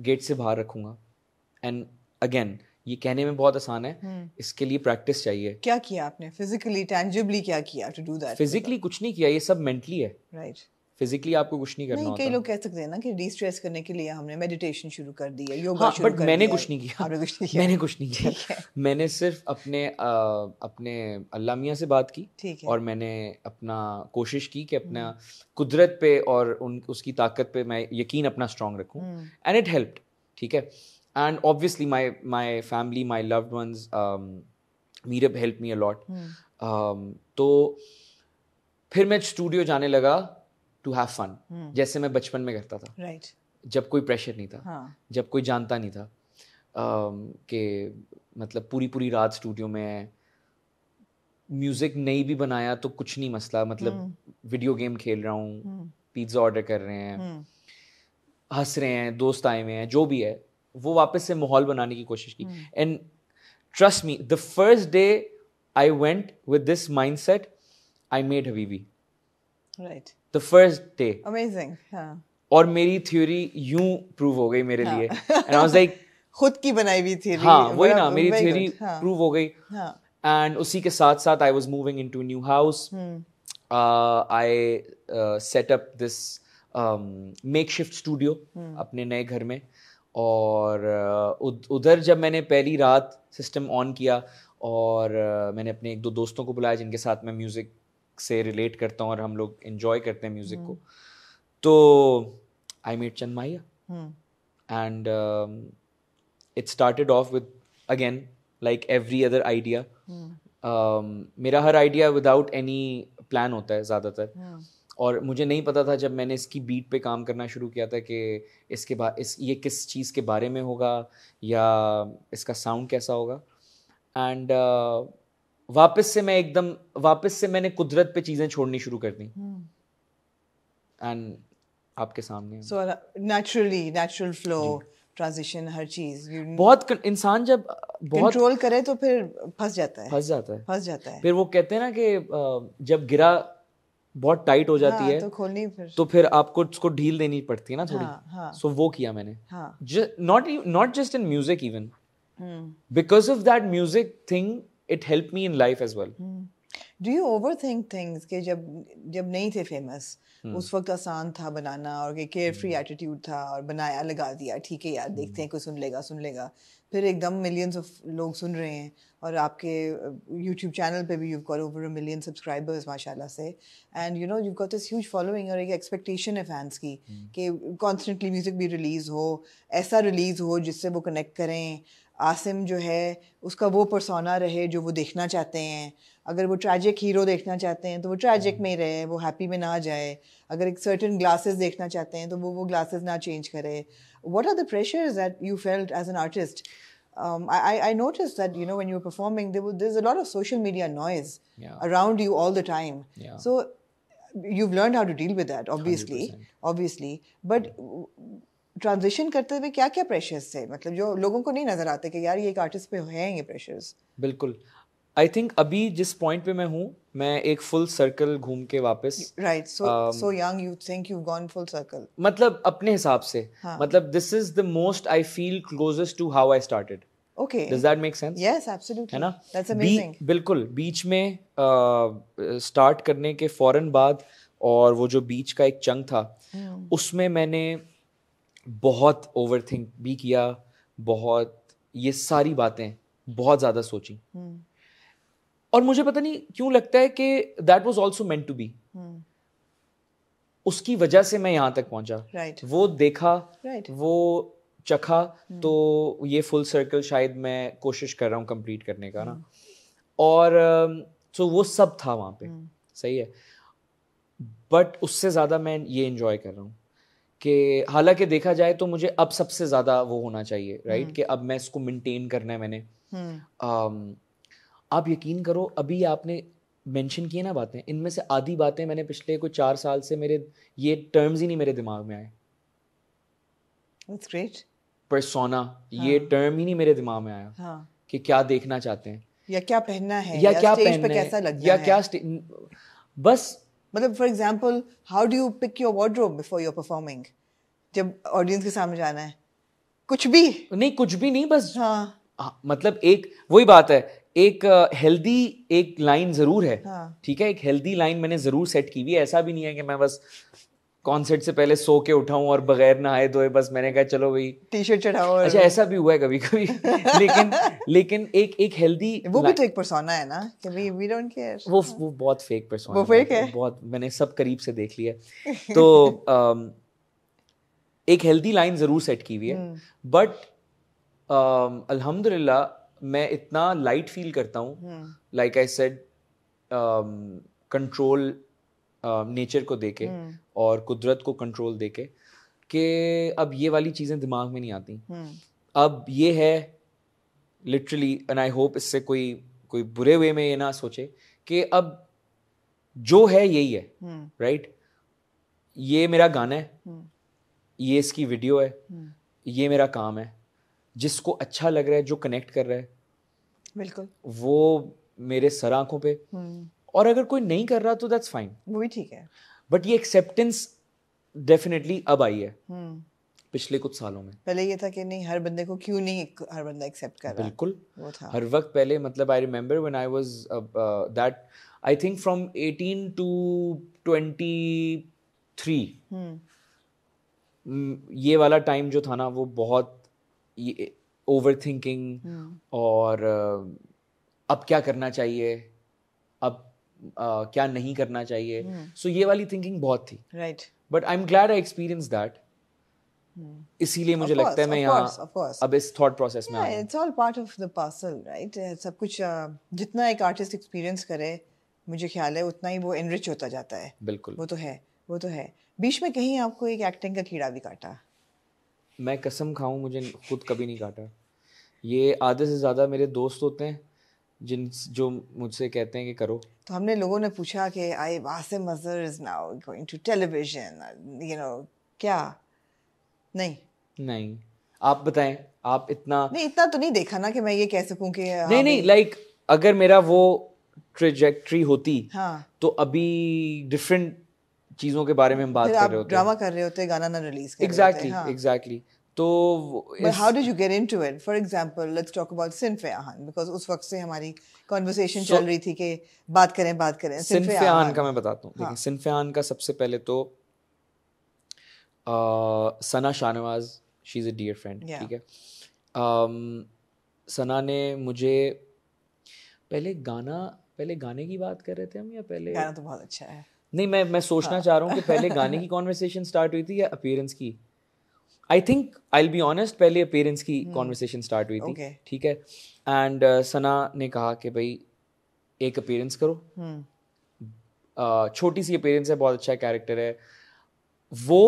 गेट से बाहर रखूँगा एंड अगेन ये कहने में बहुत आसान है हम्म। इसके लिए प्रैक्टिस चाहिए क्या किया आपने फिजिकली टेंजिबली क्या किया टू डू दैट फिजिकली कुछ नहीं किया ये सब मेंटली है राइट right. फिजिकली आपको कुछ नहीं करना नहीं, होता कई लोग कह सकते हैं ना कि डिस्ट्रेस करने के लिए हमने मेडिटेशन शुरू कर दी है योगा हाँ, शुरू बट मैंने कुछ नहीं किया कुछ नहीं किया मैंने कुछ नहीं किया मैंने सिर्फ अपने आ, अपने अल्लाह मियाँ से बात की ठीक है और मैंने अपना कोशिश की कि अपना हम्म। कुदरत पे और उन उसकी ताकत पे मैं यकीन अपना स्ट्रांग रखूँ एंड इट हेल्प ठीक है and obviously my my family, my loved ones, um, Meerab help me a lot तो फिर मैं स्टूडियो जाने लगा टू हैव फन जैसे मैं बचपन में करता था राइट right. जब कोई प्रेशर नहीं था हाँ. जब कोई जानता नहीं था um, कि मतलब पूरी पूरी रात स्टूडियो में म्यूजिक नहीं भी बनाया तो कुछ नहीं मसला मतलब वीडियो hmm. गेम खेल रहा हूँ पिज्ज़ा hmm. ऑर्डर कर रहे हैं hmm. हंस रहे हैं दोस्त आए हुए हैं जो भी है वो वापस से माहौल बनाने की कोशिश की and trust me the first day I went with this mindset I made Habibi right the first day amazing और मेरी थ्योरी यूं प्रूव हो गई मेरे हाँ। लिए एंड आई वाज लाइक खुद की बनाई हुई थी हाँ वही ना मेरी थ्योरी प्रूव हाँ। हो गई एंड हाँ। उसी के साथ साथ I was moving into new house I set up this makeshift studio अपने नए घर में और उधर जब मैंने पहली रात सिस्टम ऑन किया और मैंने अपने एक दो दोस्तों को बुलाया जिनके साथ मैं म्यूज़िक से रिलेट करता हूँ और हम लोग इन्जॉय करते हैं म्यूज़िक को हम्म। तो आई met Chand Maiya and it started off with again like every other idea मेरा हर आइडिया विदाउट एनी प्लान होता है ज़्यादातर हम्म। और मुझे नहीं पता था जब मैंने इसकी बीट पे काम करना शुरू किया था कि इसके बाद इस ये किस चीज़ के बारे में होगा या इसका साउंड कैसा होगा एंड uh, वापस से मैं एकदम वापस से मैंने कुदरत पे चीज़ें छोड़नी शुरू कर दी एंड हम्म। आपके सामने so naturally natural flow transition हर चीज बहुत इंसान जब uh, बहुत कंट्रोल करे तो फिर फंस जाता है फंस जाता है फंस जाता है फिर वो कहते हैं ना कि uh, जब गिरा बहुत टाइट हो जाती हाँ, है तो खोलनी फिर तो फिर आपको उसको ढील देनी पड़ती है ना थोड़ी सो हाँ, हाँ, so, वो किया मैंने not not just in music even because of that music thing it help me in life as well do you overthink things के जब जब नहीं थे फेमस hmm. उस हम्म। वक्त आसान था बनाना और केयर फ्री एटीट्यूड था और बनाया लगा दिया ठीक है यार hmm. देखते हम्म। हैं कोई सुन लेगा सुन लेगा फिर एकदम मिलियंस ऑफ लोग सुन रहे हैं और आपके यूट्यूब चैनल पे भी you call over a million subscribers माशाल्लाह से and you know you got this huge following और एक एक्सपेक्टेशन है फैंस की hmm. कि कॉन्स्टेंटली म्यूज़िक भी रिलीज़ हो ऐसा रिलीज़ हो जिससे वो कनेक्ट करें आसिम जो है उसका वो परसोना रहे जो वो देखना चाहते हैं अगर वो ट्रैजिक हीरो देखना चाहते हैं तो वो ट्रैजिक में रहे वो हैप्पी में ना जाए अगर एक सर्टन ग्लासेस देखना चाहते हैं तो वो वो ग्लासेस ना चेंज करे what are the pressures that you felt as an artist um, I, I noticed that you know when you were performing there was there's a lot of social media noise yeah. around you all the time yeah. so you've learned how to deal with that obviously 100%. obviously but transition करते हुए क्या क्या pressures थे मतलब जो लोगों को नहीं नज़र आते कि यार ये एक आर्टिस्ट पे हैं ये प्रेशर्स बिल्कुल आई थिंक अभी जिस पॉइंट पे मैं हूँ मैं एक फुल सर्कल घूम के वापस right so so young you think you gone full circle मतलब अपने हिसाब से हाँ. मतलब this is the most I feel closest to how I started okay does that make sense yes absolutely है ना दैट्स अमेजिंग बिल्कुल बीच में स्टार्ट uh, करने के फौरन बाद और वो जो बीच का एक चंग था yeah. Hmm. उसमें मैंने बहुत ओवर थिंक भी किया बहुत ये सारी बातें बहुत ज़्यादा सोची hmm. और मुझे पता नहीं क्यों लगता है कि that was also meant to be उसकी वजह से मैं यहां तक पहुंचा right. वो देखा right. वो चखा hmm. तो ये फुल सर्कल शायद मैं कोशिश कर रहा हूँ कंप्लीट करने का hmm. ना और तो वो सब था वहां पे hmm. सही है बट उससे ज़्यादा मैं ये इंजॉय कर रहा हूँ कि हालांकि देखा जाए तो मुझे अब सबसे ज़्यादा वो होना चाहिए राइट hmm. कि अब मैं इसको मेंटेन करना है मैंने hmm. um, आप यकीन करो अभी आपने मेंशन किए ना बातें इनमें से आधी बातें मैंने पिछले कुछ चार साल से मेरे ये टर्म्स ही नहीं मेरे दिमाग में आए That's great. परसोना हाँ. ये टर्म ही नहीं मेरे दिमाग में आया हाँ. कि क्या देखना चाहते हैं या क्या पहनना है या, या क्या स्टेज पे कैसा लगना या है? क्या स्टे... बस मतलब for example how do you pick your wardrobe before your performing जब ऑडियंस के सामने जाना है कुछ भी नहीं कुछ भी नहीं बस हाँ, आ, हाँ, मतलब एक वही बात है एक हेल्दी एक लाइन जरूर है हाँ। ठीक हाँ. है एक हेल्दी लाइन मैंने जरूर सेट की हुई है ऐसा भी नहीं है कि मैं बस कॉन्सर्ट से पहले सो के उठाऊं और बगैर नहाए धोए बस मैंने कहा चलो भाई टी शर्ट चढ़ाओ अच्छा ऐसा भी हुआ है कभी कभी लेकिन लेकिन एक एक हेल्दी वो भी तो एक पर्सोना है ना कि वी वी डोंट केयर वो वो बहुत फेक पर्सोना वो फेक है बहुत मैंने सब करीब से देख लिया तो एक हेल्दी लाइन जरूर सेट की हुई है बट हम्म। um, अल्हम्दुलिल्लाह मैं इतना लाइट फील करता हूँ like I said control nature को देके hmm. हम्म। और कुदरत को कंट्रोल देके कि अब ये वाली चीज़ें दिमाग में नहीं आती hmm. अब ये है लिटरली एंड आई होप इससे कोई कोई बुरे वे में ये ना सोचे कि अब जो है यही है राइट हम्म। hmm. right? ये मेरा गाना है ये इसकी वीडियो है ये मेरा काम है जिसको अच्छा लग रहा है जो कनेक्ट कर रहा है बिल्कुल वो मेरे सर आंखों पे हम्म। और अगर कोई नहीं कर रहा तो दैट्स फाइन वो भी ठीक है बट ये एक्सेप्टेंस डेफिनेटली अब आई है हम्म। पिछले कुछ सालों में पहले ये था कि नहीं हर बंदे को क्यों नहीं हर बंदा एक्सेप्ट कर रहा बिल्कुल वो था हर वक्त पहले मतलब I remember when I was that I think from 18 to 23 hmm. ये वाला टाइम जो था ना वो बहुत ये ओवर थिंकिंग हाँ। और uh, अब क्या करना चाहिए अब Uh, क्या नहीं करना चाहिए सो हाँ। hmm. so, ये वाली थिंकिंग बहुत थी right but I am glad I experience that इसीलिए मुझे course, लगता है मैं यहाँ अब इस थॉट प्रोसेस में it's all part of the parcel right सब कुछ uh, जितना एक आर्टिस्ट एक्सपीरियंस करे मुझे ख्याल है उतना ही वो एनरिच होता जाता है बिल्कुल वो तो है वो तो है बीच में कहीं आपको एक एक्टिंग का कीड़ा भी काटा मैं कसम खाऊं मुझे खुद कभी नहीं काटा ये आधे से ज़्यादा मेरे दोस्त होते हैं जिन जो मुझसे कहते हैं कि करो तो हमने लोगों ने पूछा कि I Wasim Azhar is now going to television you know क्या नहीं नहीं आप बताएं आप इतना नहीं इतना तो नहीं देखा ना कि मैं ये कह सकूं कि नहीं हाँ नहीं लाइक like, अगर मेरा वो ट्रेजेक्ट्री होती हाँ. तो अभी डिफरेंट चीज़ों के बारे में हम बात कर रहे होते ड्रामा कर रहे होते गाना ना रिलीज कर एग्जैक्टली एग्जैक्टली हाँ। तो but how did you get into it for example let's talk about Sinfe Aahan because उस वक्त से हमारी कन्वर्सेशन चल रही थी कि बात करें बात करें सिनफे आहान का मैं बताता हूं देखिए सिनफे आहान का सबसे पहले तो आ, Sana Shahnawaz she is a dear friend ठीक है um, सना ने मुझे पहले गाना पहले गाने की बात कर रहे थे हम या पहले गाना तो बहुत अच्छा है नहीं मैं मैं सोचना हाँ. चाह रहा हूँ कि पहले गाने की कॉन्वर्सेशन स्टार्ट हुई थी या अपेयरेंस की I think I will be honest पहले अपेयरेंस की कॉन्वर्सेशन हम्म। स्टार्ट हुई थी ठीक है एंड uh, सना ने कहा कि भाई एक अपेयरेंस करो हम्म। uh, छोटी सी अपेयरेंस है बहुत अच्छा कैरेक्टर है वो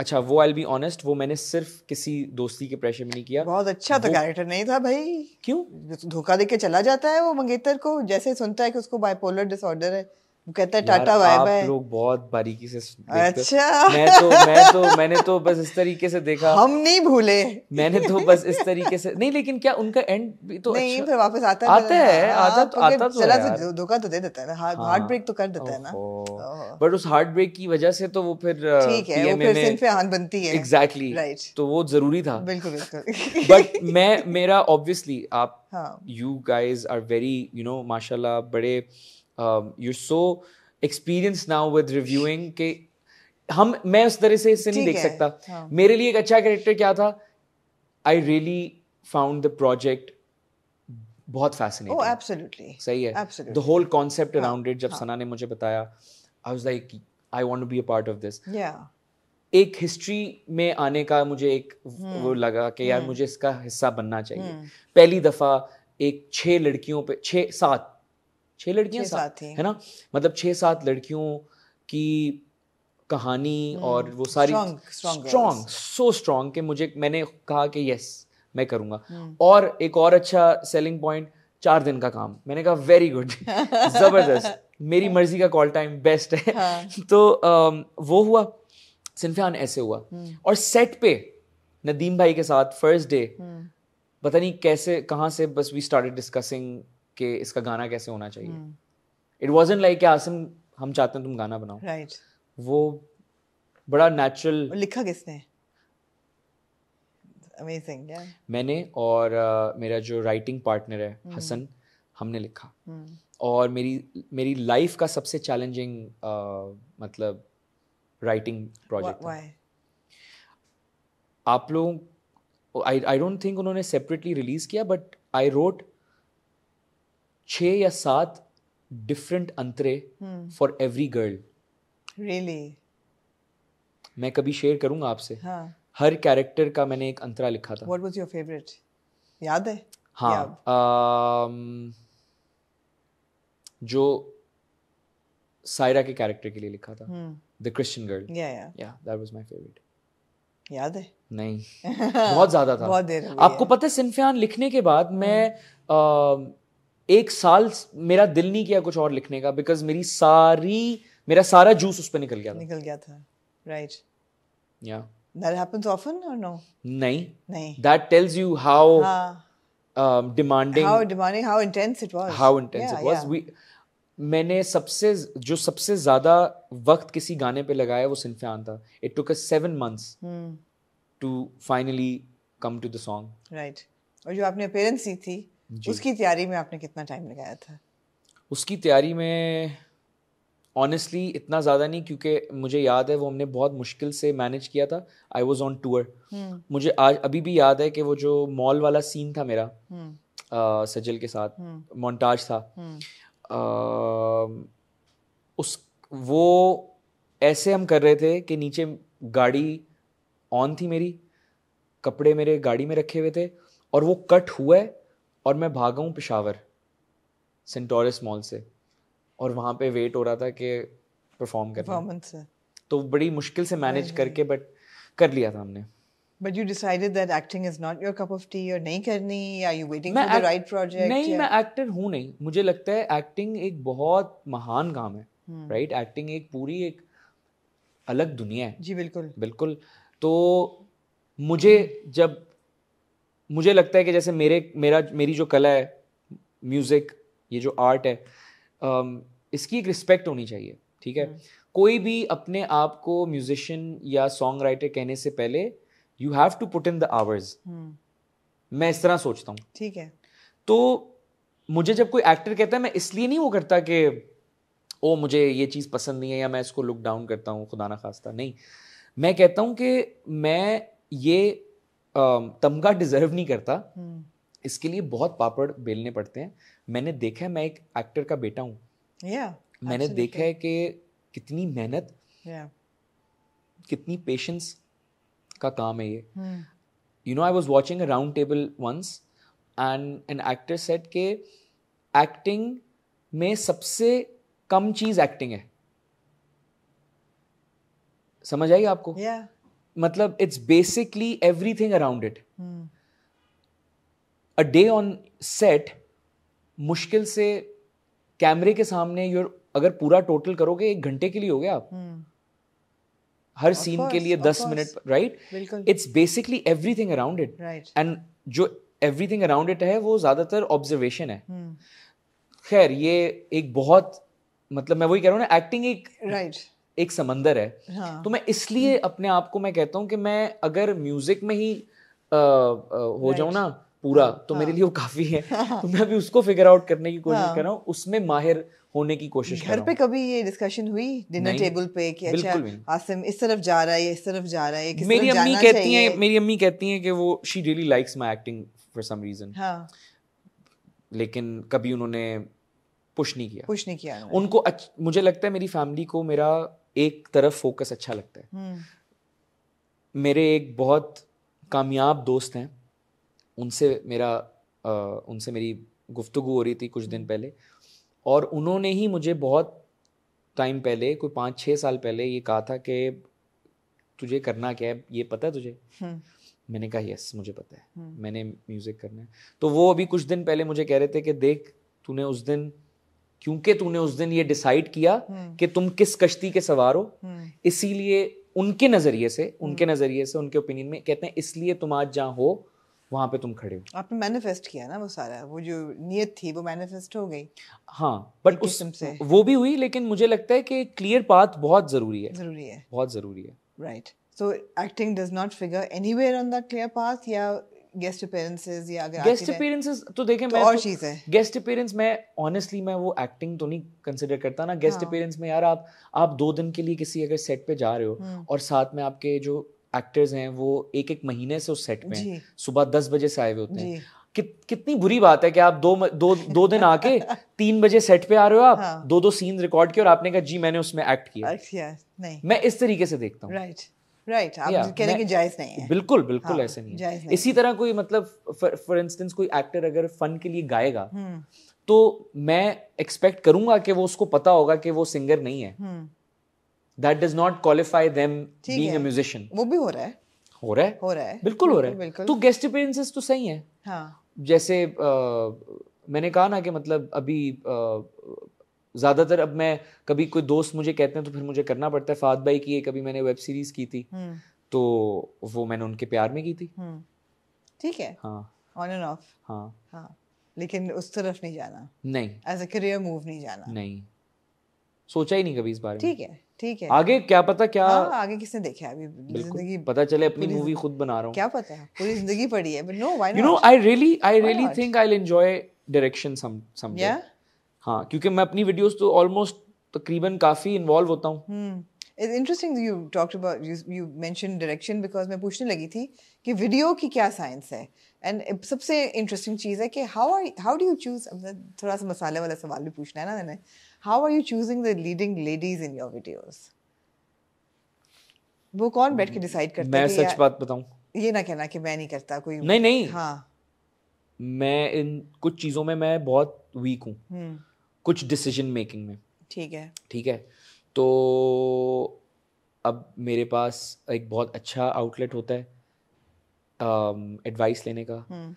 अच्छा वो आई बी ऑनेस्ट वो मैंने सिर्फ किसी दोस्ती के प्रेशर में नहीं किया बहुत अच्छा तो कैरेक्टर नहीं था भाई क्यों धोखा देके चला जाता है वो मंगेतर को जैसे सुनता है कि उसको बाइपोलर डिसऑर्डर है वो कहता है टाटा बाय बाय आप लोग बहुत बारीकी से अच्छा मैं तो मैं तो मैंने तो बस इस तरीके से देखा हम नहीं भूले मैंने तो बस इस तरीके से नहीं लेकिन क्या उनका एंड भी तो नहीं अच्छा, फिर वापस आता है आता है हाँ, आता तो आता तो चला सा धोखा तो दे देता है ना हार्ट ब्रेक हाँ। तो कर देता है ना बट उस हार्ट ब्रेक की वजह से तो वो फिर ठीक है वो फिर सिर पे आन बनती है एग्जैक्टली राइट तो वो जरूरी था बिल्कुल बिल्कुल बट मैं मेरा ऑब्वियसली आप you guys are very you know माशाल्लाह बड़े you so experience now with reviewing के हम मैं उस तरह से इससे नहीं देख सकता हाँ. मेरे लिए एक अच्छा कैरेक्टर क्या था I really found the project बहुत फैसिनेटिंग ओह एब्सोल्युटली सही है the whole concept around it जब हाँ. सना ने मुझे बताया I was like I want to be a part of this एक हिस्ट्री में आने का मुझे एक hmm. वो लगा कि यार hmm. मुझे इसका हिस्सा बनना चाहिए hmm. पहली दफा एक छह लड़कियों पे छह सात छह लड़कियां साथ है ना मतलब छह सात लड़कियों की कहानी हम्म, और वो सारी स्ट्रॉन्ग सो स्ट्रॉन्ग कि मुझे मैंने कहा कि यस मैं करूंगा हम्म। और एक और अच्छा सेलिंग पॉइंट चार दिन का काम मैंने कहा वेरी गुड जबरदस्त मेरी हाँ। मर्जी का कॉल टाइम बेस्ट है हाँ। तो आ, वो हुआ सिन्फियान ऐसे हुआ हम्म। और सेट पे नदीम भाई के साथ फर्स्ट डे पता नहीं कैसे कहाँ से बस वी स्टार्टेड डिस्कसिंग कि इसका गाना कैसे होना चाहिए इट वॉज लाइक आसिम हम चाहते हैं तुम गाना बनाओ राइट right. वो बड़ा नेचुरल लिखा किसने अमेजिंग yeah. मैंने और uh, मेरा जो राइटिंग पार्टनर है mm. हसन हमने लिखा mm. और मेरी मेरी लाइफ का सबसे चैलेंजिंग uh, मतलब राइटिंग प्रोजेक्ट आप लोग आई आई डोंट थिंक उन्होंने सेपरेटली रिलीज किया बट आई रोट छः या सात डिफरेंट अंतरे फॉर एवरी गर्ल रियली मैं कभी शेयर करूंगा आपसे हाँ. हर कैरेक्टर का मैंने एक अंतरा लिखा था व्हाट वाज योर फेवरेट याद है हाँ याद? जो सायरा के कैरेक्टर के लिए लिखा था द क्रिश्चियन गर्ल या या या दैट वाज माय फेवरेट याद है नहीं बहुत ज्यादा था बहुत देर आपको पता है सिनफियान लिखने के बाद मैं hmm. एक साल मेरा दिल नहीं किया कुछ और लिखने का बिकॉज मेरी सारी मेरा सारा जूस उस पर निकल गया निकल गया था right yeah that happens often और नो नहीं नहीं that tells you how demanding how demanding how intense it was how intense it was we मैंने सबसे जो सबसे ज्यादा वक्त किसी गाने पे लगाया वो सिंफियान था it took us 7 months to finally come to the song right और जो आपने अपेयरेंस दी थी उसकी तैयारी में आपने कितना टाइम लगाया था उसकी तैयारी में ऑनेस्टली इतना ज़्यादा नहीं क्योंकि मुझे याद है वो हमने बहुत मुश्किल से मैनेज किया था आई वॉज ऑन टूअर मुझे आज अभी भी याद है कि वो जो मॉल वाला सीन था मेरा आ, हम्म। सजल के साथ मोन्टाज हम्म। था आ, हम्म। उस वो ऐसे हम कर रहे थे कि नीचे गाड़ी ऑन थी मेरी कपड़े मेरे गाड़ी में रखे हुए थे और वो कट हुआ है और मैं भागा हूँ पिशावर सेंटोरस मॉल से और वहाँ पे वेट हो रहा था कि परफॉर्म करना तो बड़ी मुश्किल से मैनेज करके बट कर लिया था हमने but you decided that acting is not your cup of tea और नहीं करनी या you waiting for the right project नहीं मैं एक्टर हूँ नहीं मुझे लगता है एक्टिंग एक बहुत महान काम है राइट hmm. Acting right? एक पूरी एक अलग दुनिया है जी बिल्कुल बिल्कुल तो मुझे जब मुझे लगता है कि जैसे मेरे मेरा मेरी जो कला है म्यूज़िक ये जो आर्ट है um, इसकी एक रिस्पेक्ट होनी चाहिए ठीक है हम्म। कोई भी अपने आप को म्यूजिशियन या सॉन्ग राइटर कहने से पहले you have to put in the hours मैं इस तरह सोचता हूँ ठीक है तो मुझे जब कोई एक्टर कहता है मैं इसलिए नहीं वो करता कि ओ मुझे ये चीज़ पसंद नहीं है या मैं इसको लुक डाउन करता हूँ खुदा ना खास्ता नहीं मैं कहता हूँ कि मैं ये तमगा डिजर्व नहीं करता हम्म। इसके लिए बहुत पापड़ बेलने पड़ते हैं मैंने देखा है मैं एक एक्टर का बेटा हूँ yeah, मैंने देखा है कि कितनी मेहनत yeah. कितनी पेशेंस का काम है ये you know I was watching a round table once and an actor set के एक्टिंग में सबसे कम चीज एक्टिंग है समझ आई आपको yeah. मतलब it's basically everything around it a day on set मुश्किल से कैमरे के सामने योर अगर पूरा टोटल करोगे एक घंटे के लिए हो गया आप hmm. हर of सीन course, के लिए दस minute right it's basically everything around it and जो थिंग अराउंड इट है वो ज्यादातर ऑब्जर्वेशन है hmm. खैर ये एक बहुत मतलब मैं वही कह रहा हूँ ना एक्टिंग एक राइट right. एक समंदर है हाँ. तो मैं इसलिए अपने आप को मैं कहता हूँ कि मैं अगर म्यूजिक में ही आ, आ, हो जाऊँ ना पूरा हाँ। तो हाँ. मेरे लिए वो काफी है हाँ। तो मैं अभी उसको फिगर आउट करने की कोशिश हाँ. कर रहा हूँ उसमें माहिर होने की कोशिश घर पे कभी ये डिस्कशन हुई डिनर टेबल पे कि अच्छा आसिम इस तरफ जा रहा है इस तरफ जा रहा है किस मेरी अम्मी कहती हैं मेरी अम्मी कहती हैं कि वो she really likes my acting for some reason लेकिन कभी उन्होंने पुश नहीं किया पुश नहीं किया उनको मुझे लगता है मेरी फैमिली को मेरा एक तरफ फोकस अच्छा लगता है हम्म। मेरे एक बहुत कामयाब दोस्त हैं उनसे मेरा आ, उनसे मेरी गुफ्तु हो रही थी कुछ दिन हम्म। पहले और उन्होंने ही मुझे बहुत टाइम पहले कोई पाँच छः साल पहले ये कहा था कि तुझे करना क्या है ये पता है तुझे हम्म। मैंने कहा यस मुझे पता है मैंने म्यूज़िक करना है तो वो अभी कुछ दिन पहले मुझे कह रहे थे कि देख तूने उस दिन क्योंकि तूने उस दिन ये डिसाइड किया हम्म। कि तुम किस कश्ती के सवार हो हम्म। इसीलिए उनके नजरिए से हम्म। उनके नजरिए से उनके ओपिनियन में कहते हैं इसलिए तुम आज जहाँ हो वहाँ पे तुम खड़े हो आपने मैनिफेस्ट किया ना वो सारा वो जो नियत थी वो मैनिफेस्ट हो गई हाँ बट उस से वो भी हुई लेकिन मुझे लगता है कि क्लियर पाथ बहुत जरूरी है जरूरी है बहुत जरूरी है right so acting does not figure anywhere on the clear path या गेस्ट अपीयरेंसेस या अगर गेस्ट अपीयरेंसेस तो देखें तो मैं और तो, चीज है गेस्ट अपीयरेंस मैं ऑनेस्टली मैं वो एक्टिंग तो नहीं कंसिडर करता ना गेस्ट अपीयरेंस हाँ। में यार आप आप दो दिन के लिए किसी अगर सेट पे जा रहे हो हम्म। और साथ में आपके जो एक्टर्स हैं वो एक एक महीने से उस सेट में सुबह दस बजे से आए हुए होते हैं कि, कितनी बुरी बात है कि आप दो दो दो दिन आके तीन बजे सेट पे आ रहे हो आप हाँ। दो दो सीन रिकॉर्ड किए और आपने कहा जी मैंने उसमें एक्ट किया नहीं मैं इस तरीके से देखता हूँ right. राइट right, आप कह रहे हैं कि जायज नहीं है बिल्कुल बिल्कुल हाँ, ऐसे नहीं है नहीं इसी तरह कोई मतलब फॉर इंस्टेंस कोई एक्टर अगर फन के लिए गाएगा हम्म। तो मैं एक्सपेक्ट करूंगा कि वो उसको पता होगा कि वो सिंगर नहीं है that does not qualify them being a musician वो भी हो रहा है हो रहा है हो रहा है बिल्कुल हो रहा है तो गेस्ट अपीयरेंसेस तो सही है हाँ। जैसे मैंने कहा ना कि मतलब अभी ज़्यादातर अब मैं कभी कोई दोस्त मुझे कहते हैं तो फिर मुझे करना पड़ता है फाद भाई की कभी मैंने वेब सीरीज की थी हम्म। तो वो मैंने उनके प्यार में की थी हम्म। ठीक है हाँ ऑन एंड ऑफ हाँ हाँ लेकिन उस तरफ नहीं जाना नहीं एज अ करियर मूव नहीं जाना नहीं सोचा ही नहीं कभी इस बारे में ठीक है ठीक है आगे क्या पता क्या हाँ, हाँ आगे किसने देखा अभी जिंदगी पता चले अपनी मूवी खुद बना रहा हूँ क्या पता है पूरी जिंदगी पड़ी है but no why not you know I really I really think I will enjoy direction some someday हाँ क्योंकि मैं अपनी वीडियोस तो ऑलमोस्ट तकरीबन काफ़ी इन्वॉल्व होता हूँ it's interesting you talked about you mention direction because मैं पूछने लगी थी कि वीडियो की क्या साइंस है एंड सबसे इंटरेस्टिंग चीज़ है कि how are how do you choose थोड़ा सा मसाले वाला सवाल भी पूछना है ना मैंने how are you choosing the leading ladies in your videos वो कौन बैठ के डिसाइड करता मैं सच बात बताऊं ये ना कहना कि मैं नहीं करता कोई नहीं नहीं हाँ मैं इन कुछ चीज़ों में मैं बहुत वीक हूँ हम्म। कुछ डिसीजन मेकिंग में ठीक है ठीक है तो अब मेरे पास एक बहुत अच्छा आउटलेट होता है एडवाइस um, लेने का हुँ. हम्म।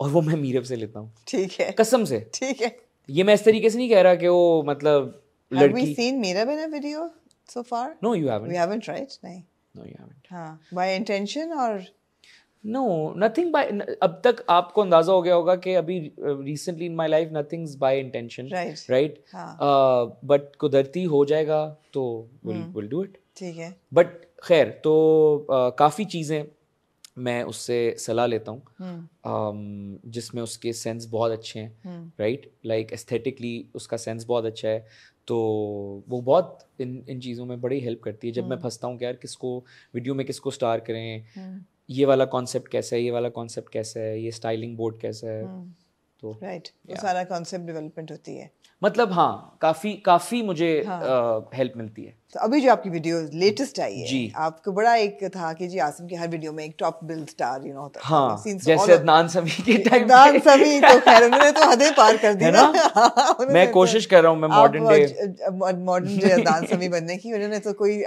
और वो मैं मीरब से लेता हूँ ठीक है कसम से ठीक है ये मैं इस तरीके से नहीं कह रहा कि वो मतलब Have we seen Mirab in a video so far? No, you haven't. We haven't, right? No, you haven't. हाँ, by intention or? No nothing by अब तक आपको अंदाजा हो गया होगा कि अभी recently in my life nothing by intention right but कुदरती हो जाएगा तो विल डू इट ठीक है बट खैर तो uh, काफ़ी चीज़ें मैं उससे सलाह लेता हूँ hmm. um, जिसमें उसके सेंस बहुत अच्छे हैं राइट लाइक एस्थेटिकली उसका सेंस बहुत अच्छा है तो वो बहुत इन इन चीज़ों में बड़ी हेल्प करती है जब मैं hmm. फंसता हूँ कि यार किसको वीडियो में किसको स्टार करें hmm. ये वाला कॉन्सेप्ट कैसा है ये वाला कॉन्सेप्ट कैसा है ये स्टाइलिंग बोर्ड कैसा है हम्म। तो राइट right. तो yeah. तो सारा कॉन्सेप्ट डेवलपमेंट होती है मतलब हाँ काफी काफी मुझे हाँ। हेल्प मिलती है तो अभी जो आपकी वीडियो लेटेस्ट आई है जी आपको बड़ा एक था कि जी आसिम की हर वीडियो में एक top bill star you know होता है हाँ, जैसे अदनान सभी के टाइम अदनान सभी तो खैर उन्होंने तो हदें पार कर दी ना मैं तो कोशिश कर रहा हूँ मैं modern day modern day Adnan Sami बनने की उन्होंने तो कोई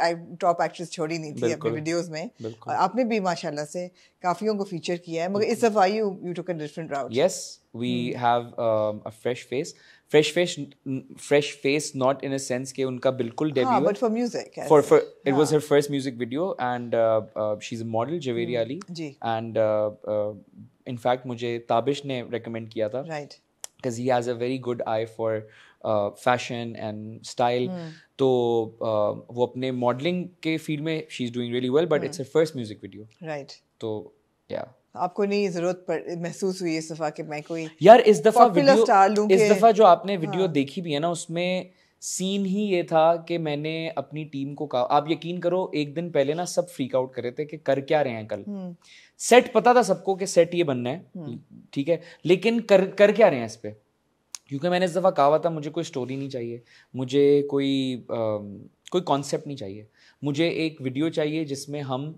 टॉप एक्ट्रेस छोड़ी नहीं थी अपनी वीडियोज में और आपने भी माशाला से काफियों को फीचर किया है मगर इस दफा you you took a different route yes we have a fresh face fresh face fresh face not in a sense के उनका बिल्कुल debut but for music for for it was her first music video and she is a model Javeri Ali and in fact मुझे ताबिश ने recommend किया था right because he has a very good eye for fashion and style तो uh, वो अपने modelling के field में she is doing really well but it's a first music video right तो या आपको नहीं जरूरत महसूस हुई इस दफा कि मैं कोई यार इस दफा वीडियो स्टार इस दफा जो आपने वीडियो हाँ। देखी भी है ना उसमें सीन ही ये था कि मैंने अपनी टीम को कहा आप यकीन करो एक दिन पहले ना सब फ्रीक आउट करे थे कि कर क्या रहे हैं कल सेट हम्म। पता था सबको कि सेट ये बनना है हम्म। ठीक है लेकिन कर कर क्या रहे हैं इस पे क्योंकि मैंने इस दफ़ा कहा था मुझे कोई स्टोरी नहीं चाहिए मुझे कोई आ, कोई कॉन्सेप्ट नहीं चाहिए मुझे एक वीडियो चाहिए जिसमें हम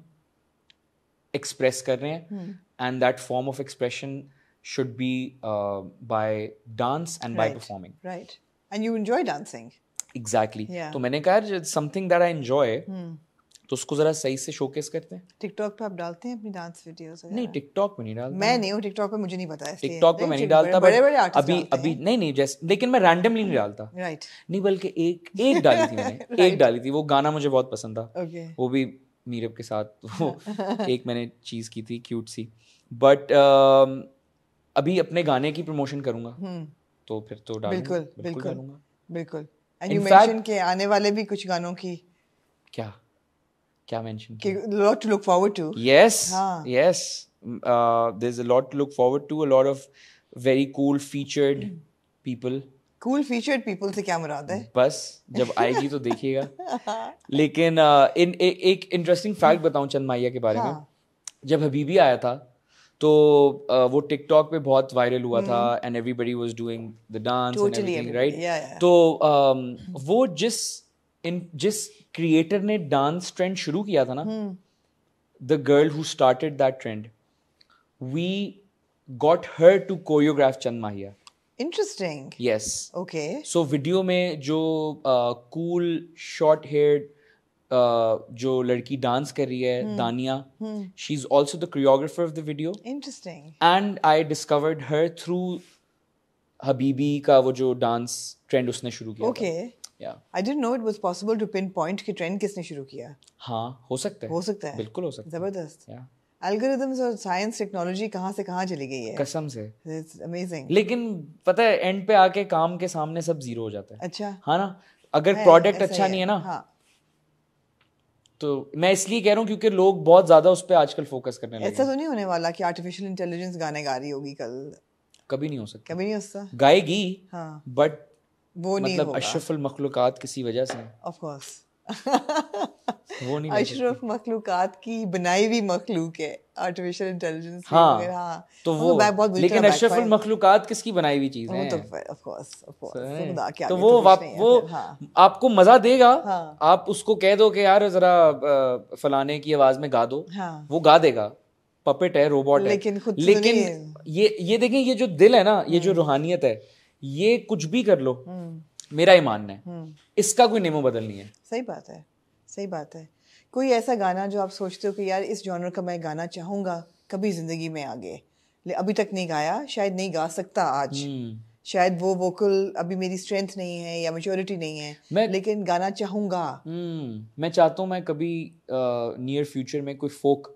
एक्सप्रेस कर रहे हैं and that form of expression should be uh, by dance and right. by performing. Right. And you enjoy dancing. Exactly. Yeah. तो मैंने कहा यार something that I enjoy. Hmm. तो उसको जरा सही से शोकेस करते हैं टिकटॉक पे आप डालते हैं अपनी डांस वीडियोस नहीं टिकटॉक पे नहीं डालता मैं नहीं हूँ टिकटॉक पे मुझे नहीं पता है टिकटॉक पे मैं नहीं डालता बड़े बड़े अभी अभी नहीं नहीं जैसे लेकिन मैं रैंडमली नहीं डालता राइट नहीं बल्कि एक एक डाली थी मैंने एक डाली थी वो गाना मुझे बहुत पसंद था वो भी नीरव के साथ वो एक मैंने चीज़ की थी क्यूट सी बट uh, um, अभी अपने गाने की प्रमोशन करूंगा hmm. तो फिर तो बिल्कुल बिल्कुल बिल्कुल एंड यू मेंशन के आने वाले भी कुछ गानों की क्या क्या मेंशन के lot to look forward to yes yes there is a lot to look forward to a lot of very cool featured people cool featured people से क्या मुराद है बस जब आएगी तो देखिएगा लेकिन इन ए, एक इंटरेस्टिंग फैक्ट बताऊं चंद माइया के बारे हाँ. में जब हबीबी आया था तो वो टिकटॉक पे बहुत वायरल हुआ था and everybody was doing the dance and everything right तो um, वो जिस इन जिस क्रिएटर ने डांस ट्रेंड शुरू किया था ना the girl who started that trend we got her to choreograph Chand Mahiya interesting yes okay so video में जो कूल शॉर्ट हेयर जो लड़की डांस कर रही है hmm. Dania she is also the choreographer of the video interesting and I discovered her through Habibi का वो जो डांस ट्रेंड उसने शुरू किया ओके या I didn't know it was possible to pinpoint कि ट्रेंड किसने शुरू किया हां हो सकता है हो सकता है बिल्कुल हो सकता है जबरदस्त yeah. एल्गोरिथम्स और साइंस टेक्नोलॉजी कहाँ से कहाँ चली गई है कसम से इट्स अमेजिंग लेकिन पता है एंड पे आके काम के सामने सब जीरो हो जाता है अच्छा हाँ ना अगर प्रोडक्ट अच्छा है, नहीं है ना हाँ. तो मैं इसलिए कह रहा हूँ क्योंकि लोग बहुत ज्यादा उस पर आजकल फोकस करने लगे ऐसा तो नहीं होने वाला कि आर्टिफिशियल इंटेलिजेंस गाने गा रही होगी कल कभी नहीं हो सकता कभी नहीं हो सकता गाएगी हाँ बट वो मतलब नहीं अशरफुल मखलूकात किसी वजह से ऑफ कोर्स वो नहीं अशरफ मखलूकत की बनाई हुई मखलूक है आर्टिफिशियल इंटेलिजेंस हाँ, हाँ तो वो मैं तो बहुत लेकिन अशरफ मखलूकात किसकी बनाई हुई चीज तो तो है तो ऑफ कोर्स ऑफ कोर्स तो वो वो हाँ। आपको मजा देगा हाँ। आप उसको कह दो कि यार जरा फलाने की आवाज में गा दो हाँ। वो गा देगा पपेट है रोबोट लेकिन है लेकिन ये ये देखें ये जो दिल है ना ये जो हम्म। रूहानियत है ये कुछ भी कर लो हम्म। मेरा ही मानना है हम्म। इसका कोई नेमो बदल नहीं है सही बात है सही बात है कोई ऐसा गाना जो आप सोचते हो कि यार इस जॉनर का मैं गाना चाहूंगा कभी ज़िंदगी में आगे अभी तक नहीं गाया शायद नहीं गा सकता आज हम्म। शायद वो वोकल अभी मेरी स्ट्रेंथ नहीं है या मेच्योरिटी नहीं है मैं लेकिन गाना चाहूंगा हम्म। मैं चाहता हूँ मैं कभी नियर फ्यूचर में कोई फोक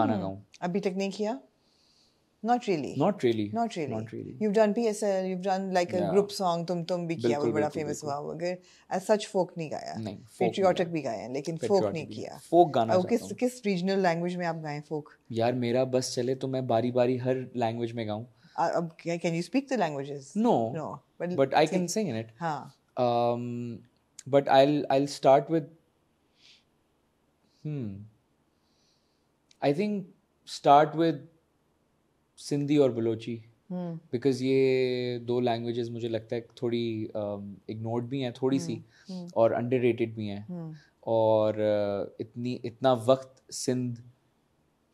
गाना गाऊँ अभी तक नहीं किया Not really. Not really. Not really. Not really. You've done PSL, you've done like a yeah. group song tum tum bhi kiya वो बड़ा फेमस हुआ मगर as such folk nahi gaya नहीं. Patriotic bhi gaya लेकिन folk nahi kiya Folk gana चाहता kis kis regional language mein aap gaye folk? यार mera बस chale to main bari bari har language mein gaun ab can you speak the languages No. No. But but I can sing in it. ha Um, but I'll I'll start with. Hmm. I think start with Sindhi और Balochi because हम्म। ये दो languages मुझे लगता है थोड़ी ignored um, भी हैं थोड़ी सी हम्म, हम्म। और अंडर भी हैं और uh, इतनी इतना वक्त सिंध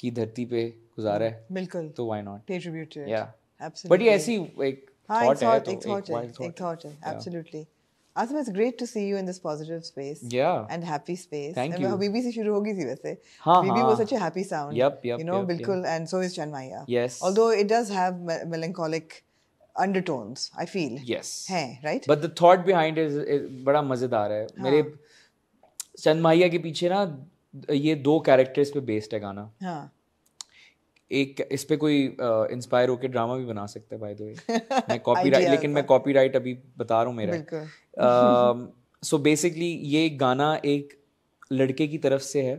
की धरती पे गुजारा है बिल्कुल तो व्हाई नॉट या बट ये ऐसी एक थॉट हाँ, है तो एक थॉट है absolutely Asim, it's great to see you in this positive space. Yeah. And happy space. Thank and you. Habibi se shuru hogi thi वैसे. हाँ Habibi was such a happy sound. Yep, yep. You know, yep, bilkul, yep. and so is Chanmaya. Yes. Although it does have melancholic undertones, I feel. Yes. हैं, right? But the thought behind it is, is बड़ा मजेदार है. हाँ. मेरे चंद माहिया के पीछे ना ये दो कैरेक्टर्स पे बेस्ड है गाना हाँ. एक इस पे कोई इंस्पायर होके ड्रामा भी बना सकता है बाय द वे मैं कॉपीराइट लेकिन मैं कॉपीराइट अभी बता रहा हूँ मेरा सो बेसिकली ये गाना एक लड़के की तरफ से है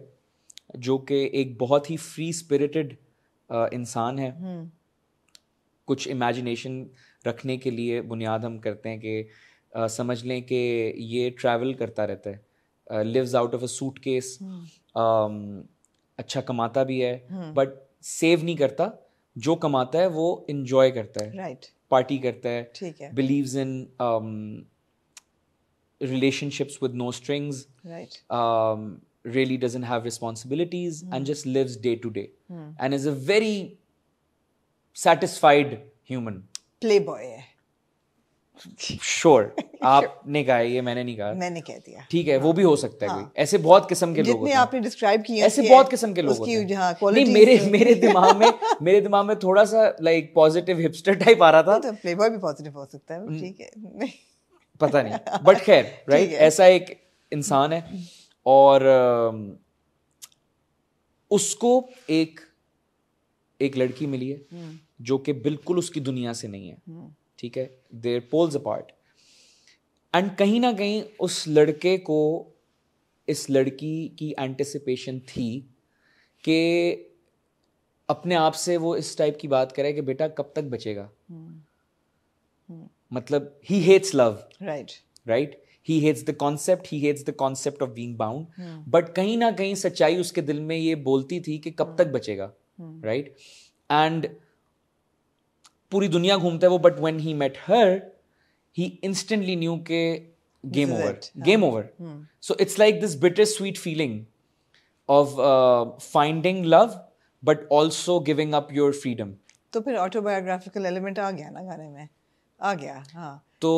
जो कि एक बहुत ही फ्री स्पिरिटेड इंसान है हम्म। कुछ इमेजिनेशन रखने के लिए बुनियाद हम करते हैं कि समझ लें कि ये ट्रैवल करता रहता है lives out of a suitcase hmm. अच्छा कमाता भी है बट हम्म। सेव नहीं करता जो कमाता है वो इंजॉय करता है राइट right. पार्टी करता है ठीक है believe in relationships with no strings right really doesn't have responsibilities and just lives day to day and is a very satisfied human playboy है श्योर आपने कहा ये मैंने नहीं कहा मैंने कह दिया ठीक है वो भी हो हाँ। सकता है हाँ। ऐसे बहुत किस्म के लोग आपने डिस्क्राइब किए ऐसे बहुत किस्म के लोग हाँ, नहीं मेरे मेरे दिमाग में मेरे दिमाग में थोड़ा सा लाइक पॉजिटिव हिपस्टर टाइप आ रहा था तो प्लेबॉय भी पॉजिटिव हो सकता है हम्म। ठीक है पता नहीं बट खैर राइट ऐसा एक इंसान है और उसको एक एक लड़की मिली है हम्म। जो कि बिल्कुल उसकी दुनिया से नहीं है हम्म। ठीक है देर पोल्स अपार्ट एंड कहीं ना कहीं उस लड़के को इस लड़की की एंटिसिपेशन थी कि अपने आप से वो इस टाइप की बात करे कि बेटा कब तक बचेगा hmm. Hmm. मतलब he hates love right right he hates the concept he hates the concept of being bound but कहीं ना कहीं सच्चाई उसके दिल में ये बोलती थी कि कब hmm. तक बचेगा राइट एंड right? पूरी दुनिया घूमता है वो but when he met her he instantly knew के game over game over so it's like this bittersweet feeling of finding love but also giving up your freedom तो फिर autobiographical element आ गया ना गाने में आ गया हाँ तो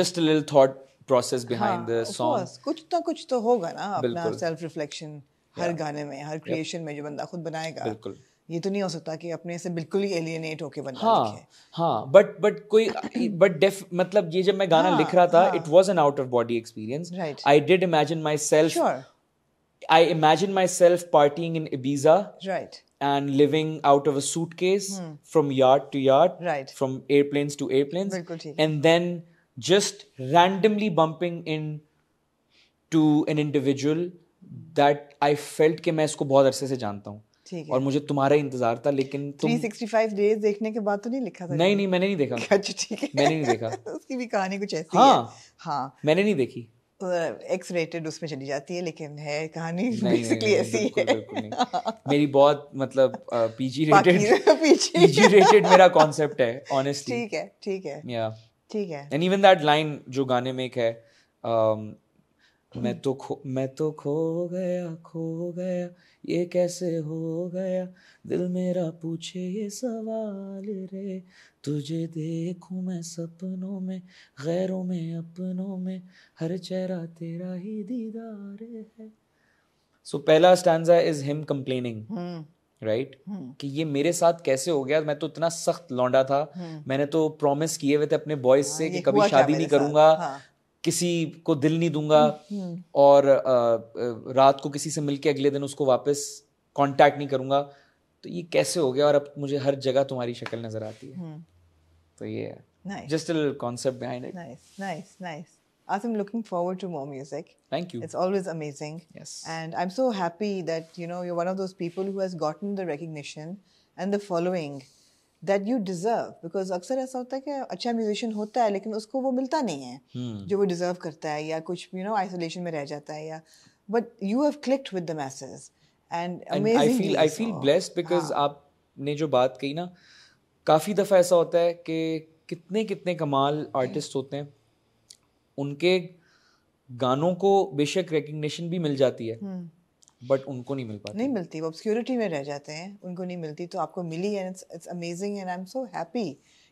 just lil thought process behind the song कुछ तो कुछ तो होगा ना अपना सेल्फ रिफ्लेक्शन हर गाने में हर क्रिएशन में जो बंदा खुद बनाएगा बिल्कुल ये तो नहीं हो सकता कि अपने से बिल्कुल ही एलियनेट होके बना हाँ हाँ बट बट कोई बट डेफ मतलब ये जब मैं गाना हाँ, लिख रहा था it was an out of body experience I did imagine myself I imagine myself partying in Ibiza right and living out of a suitcase hmm. from yard to yard, right. from airplanes to airplanes, and then just randomly bumping in to an individual that I felt कि मैं इसको बहुत अरसे से जानता हूँ और मुझे तुम्हारा इंतजार था लेकिन तुम 365 डेज देखने के बाद तो नहीं लिखा था नहीं नहीं मैंने नहीं देखा अच्छा ठीक है मैंने नहीं देखा उसकी भी कहानी कुछ ऐसी हाँ, है हाँ मैंने नहीं देखी एक्स रेटेड उसमें चली जाती है लेकिन है कहानी बेसिकली ऐसी है मेरी बहुत मतलब पीजी रेटेड पीजी रेटेड मेरा कांसेप्ट है ऑनेस्टली ठीक है ठीक है या ठीक है एंड इवन दैट लाइन जो गाने में एक है um, मैं तो खो मैं तो खो गया खो गया ये कैसे हो गया दिल मेरा पूछे ये सवाल रे तुझे देखूं मैं सपनों में गैरों में अपनों में हर चेहरा तेरा ही दीदार है सो so, पहला stanza is him complaining right कि ये मेरे साथ कैसे हो गया मैं तो इतना सख्त लौंडा था hmm. मैंने तो प्रॉमिस किए हुए थे अपने बॉयज से हाँ, कि कभी शादी नहीं करूंगा हाँ. किसी को दिल नहीं दूंगा हम्म। और रात को किसी से मिलके अगले दिन उसको वापस कांटेक्ट नहीं करूंगा तो ये कैसे हो गया और अब मुझे हर जगह तुम्हारी शक्ल नजर आती है हम्म। तो ये just a behind it nice nice nice I am looking forward to more music thank you it's always amazing yes and I am so happy that you know you one of those people who has gotten the recognition and the following that you deserve because अक्सर ऐसा होता है कि अच्छा musician होता है लेकिन उसको वो मिलता नहीं है hmm. जो वो डिज़र्व करता है या कुछ यू नो आइसोलेशन में रह जाता है या but you have clicked with the message and I feel I feel blessed because आपने जो बात कही ना काफ़ी दफ़ा ऐसा होता है कि कितने कितने कमाल आर्टिस्ट होते हैं उनके गानों को बेशक रिकग्निशन भी मिल जाती है hmm. बट उनको नहीं मिल पाती नहीं मिलती वो ऑब्सक्योरिटी में रह जाते हैं उनको नहीं मिलती तो आपको मिली है it's it's amazing and I am so happy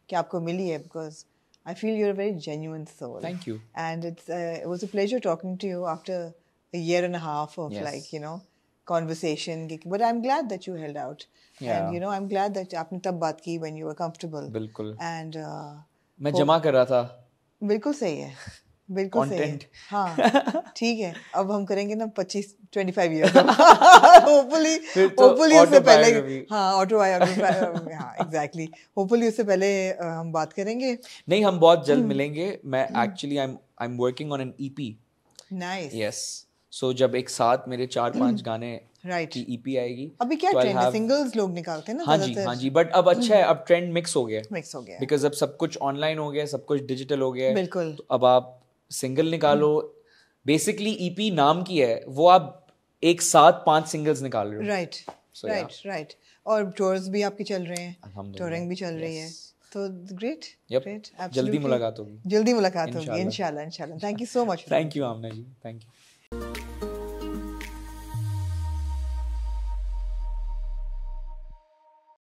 कि आपको मिली है because I feel you are very genuine soul thank you and it's it was a pleasure talking to you after a year and a half of yes. like you know conversation but i'm glad that you held out yeah. and you know i'm glad that aapne tab baat ki when you were बिल्कुल and uh, मैं जमा कर रहा था बिल्कुल सही है बिल्कुल कंटेंट हाँ ठीक है अब हम करेंगे ना पच्चीस twenty five year hopefully hopefully उससे पहले हाँ एग्जैक्टली होपफुली हाँ, उससे पहले हम बात करेंगे नहीं हम बहुत जल्द हम्म। मिलेंगे मैं actually I am I am working on an EP nice yes so जब एक साथ मेरे चार हम्म। पांच गाने Right. ईपी e आएगी अभी क्या so तो ट्रेंड है सिंगल्स लोग निकालते हैं ना हाँ जी हाँ जी बट अब अच्छा है अब ट्रेंड मिक्स हो गया मिक्स हो गया बिकॉज अब सब कुछ ऑनलाइन हो गया सब कुछ डिजिटल हो गया बिल्कुल तो अब आप सिंगल निकालो बेसिकली हम्म। ईपी e नाम की है वो आप एक साथ पांच सिंगल्स निकाल रहे हो राइट राइट राइट और टूर्स भी आपकी चल रहे हैं टूरिंग भी चल yes. रही है तो ग्रेट ग्रेट जल्दी मुलाकात होगी जल्दी मुलाकात होगी इंशाल्लाह इंशाल्लाह thank you so much thank you Aamna ji thank you